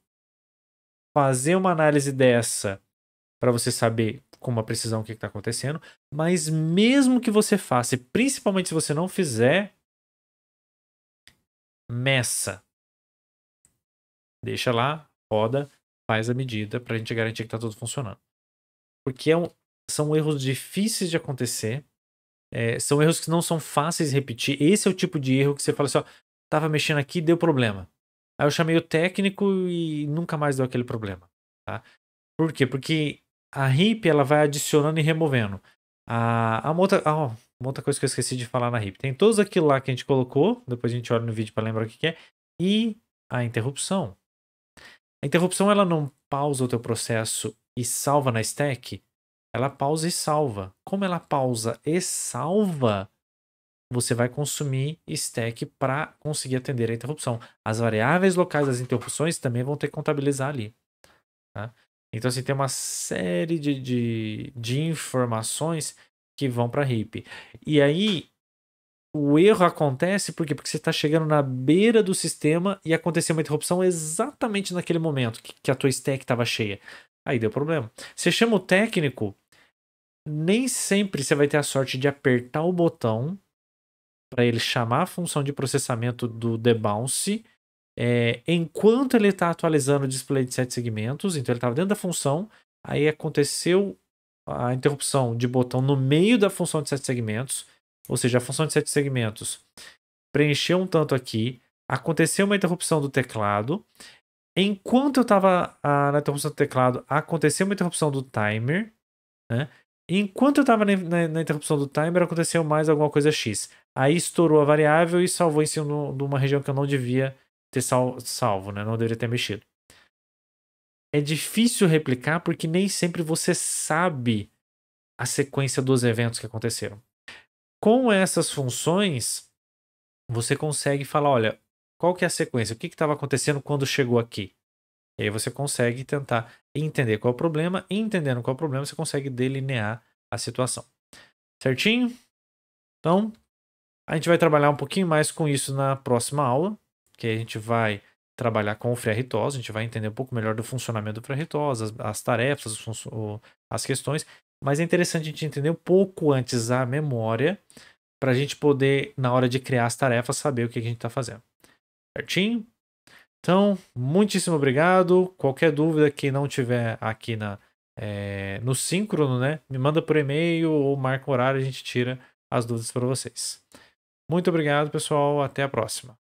fazer uma análise dessa para você saber com uma precisão o que está acontecendo. Mas mesmo que você faça, e principalmente se você não fizer Messa. Deixa lá, roda, faz a medida para a gente garantir que está tudo funcionando. Porque é um, são erros difíceis de acontecer, é, são erros que não são fáceis de repetir. Esse é o tipo de erro que você fala assim: ó, tava mexendo aqui, deu problema. Aí eu chamei o técnico e nunca mais deu aquele problema. Tá? Por quê? Porque a RIP ela vai adicionando e removendo. A, a outra. A, outra coisa que eu esqueci de falar na RIP. Tem todos aquilo lá que a gente colocou, depois a gente olha no vídeo para lembrar o que, que é, e a interrupção. A interrupção ela não pausa o teu processo e salva na stack, ela pausa e salva. Como ela pausa e salva, você vai consumir stack para conseguir atender a interrupção. As variáveis locais das interrupções também vão ter que contabilizar ali. Tá? Então, assim, tem uma série de, de, de informações que vão para RIP E aí o erro acontece por quê? porque você está chegando na beira do sistema e aconteceu uma interrupção exatamente naquele momento que, que a tua stack estava cheia. Aí deu problema. Você chama o técnico, nem sempre você vai ter a sorte de apertar o botão para ele chamar a função de processamento do debounce é, enquanto ele está atualizando o display de sete segmentos. Então ele estava dentro da função, aí aconteceu a interrupção de botão no meio da função de sete segmentos, ou seja, a função de sete segmentos preencheu um tanto aqui, aconteceu uma interrupção do teclado, enquanto eu estava na interrupção do teclado, aconteceu uma interrupção do timer, né? Enquanto eu estava na, na, na, interrupção do timer, aconteceu mais alguma coisa X. Aí estourou a variável e salvou em cima de uma região que eu não devia ter sal, salvo, né? Não deveria ter mexido é difícil replicar porque nem sempre você sabe a sequência dos eventos que aconteceram. Com essas funções, você consegue falar, olha, qual que é a sequência? O que estava acontecendo quando chegou aqui? E aí você consegue tentar entender qual é o problema, e entendendo qual é o problema, você consegue delinear a situação. Certinho? Então, a gente vai trabalhar um pouquinho mais com isso na próxima aula, que a gente vai trabalhar com o FreeRTOS, a gente vai entender um pouco melhor do funcionamento do FreeRTOS, as, as tarefas, as, as questões, mas é interessante a gente entender um pouco antes a memória, para a gente poder, na hora de criar as tarefas, saber o que a gente está fazendo. Certinho? Então, muitíssimo obrigado. Qualquer dúvida que não tiver aqui na, é, no síncrono, né? Me manda por e-mail ou marca o horário, a gente tira as dúvidas para vocês. Muito obrigado, pessoal. Até a próxima.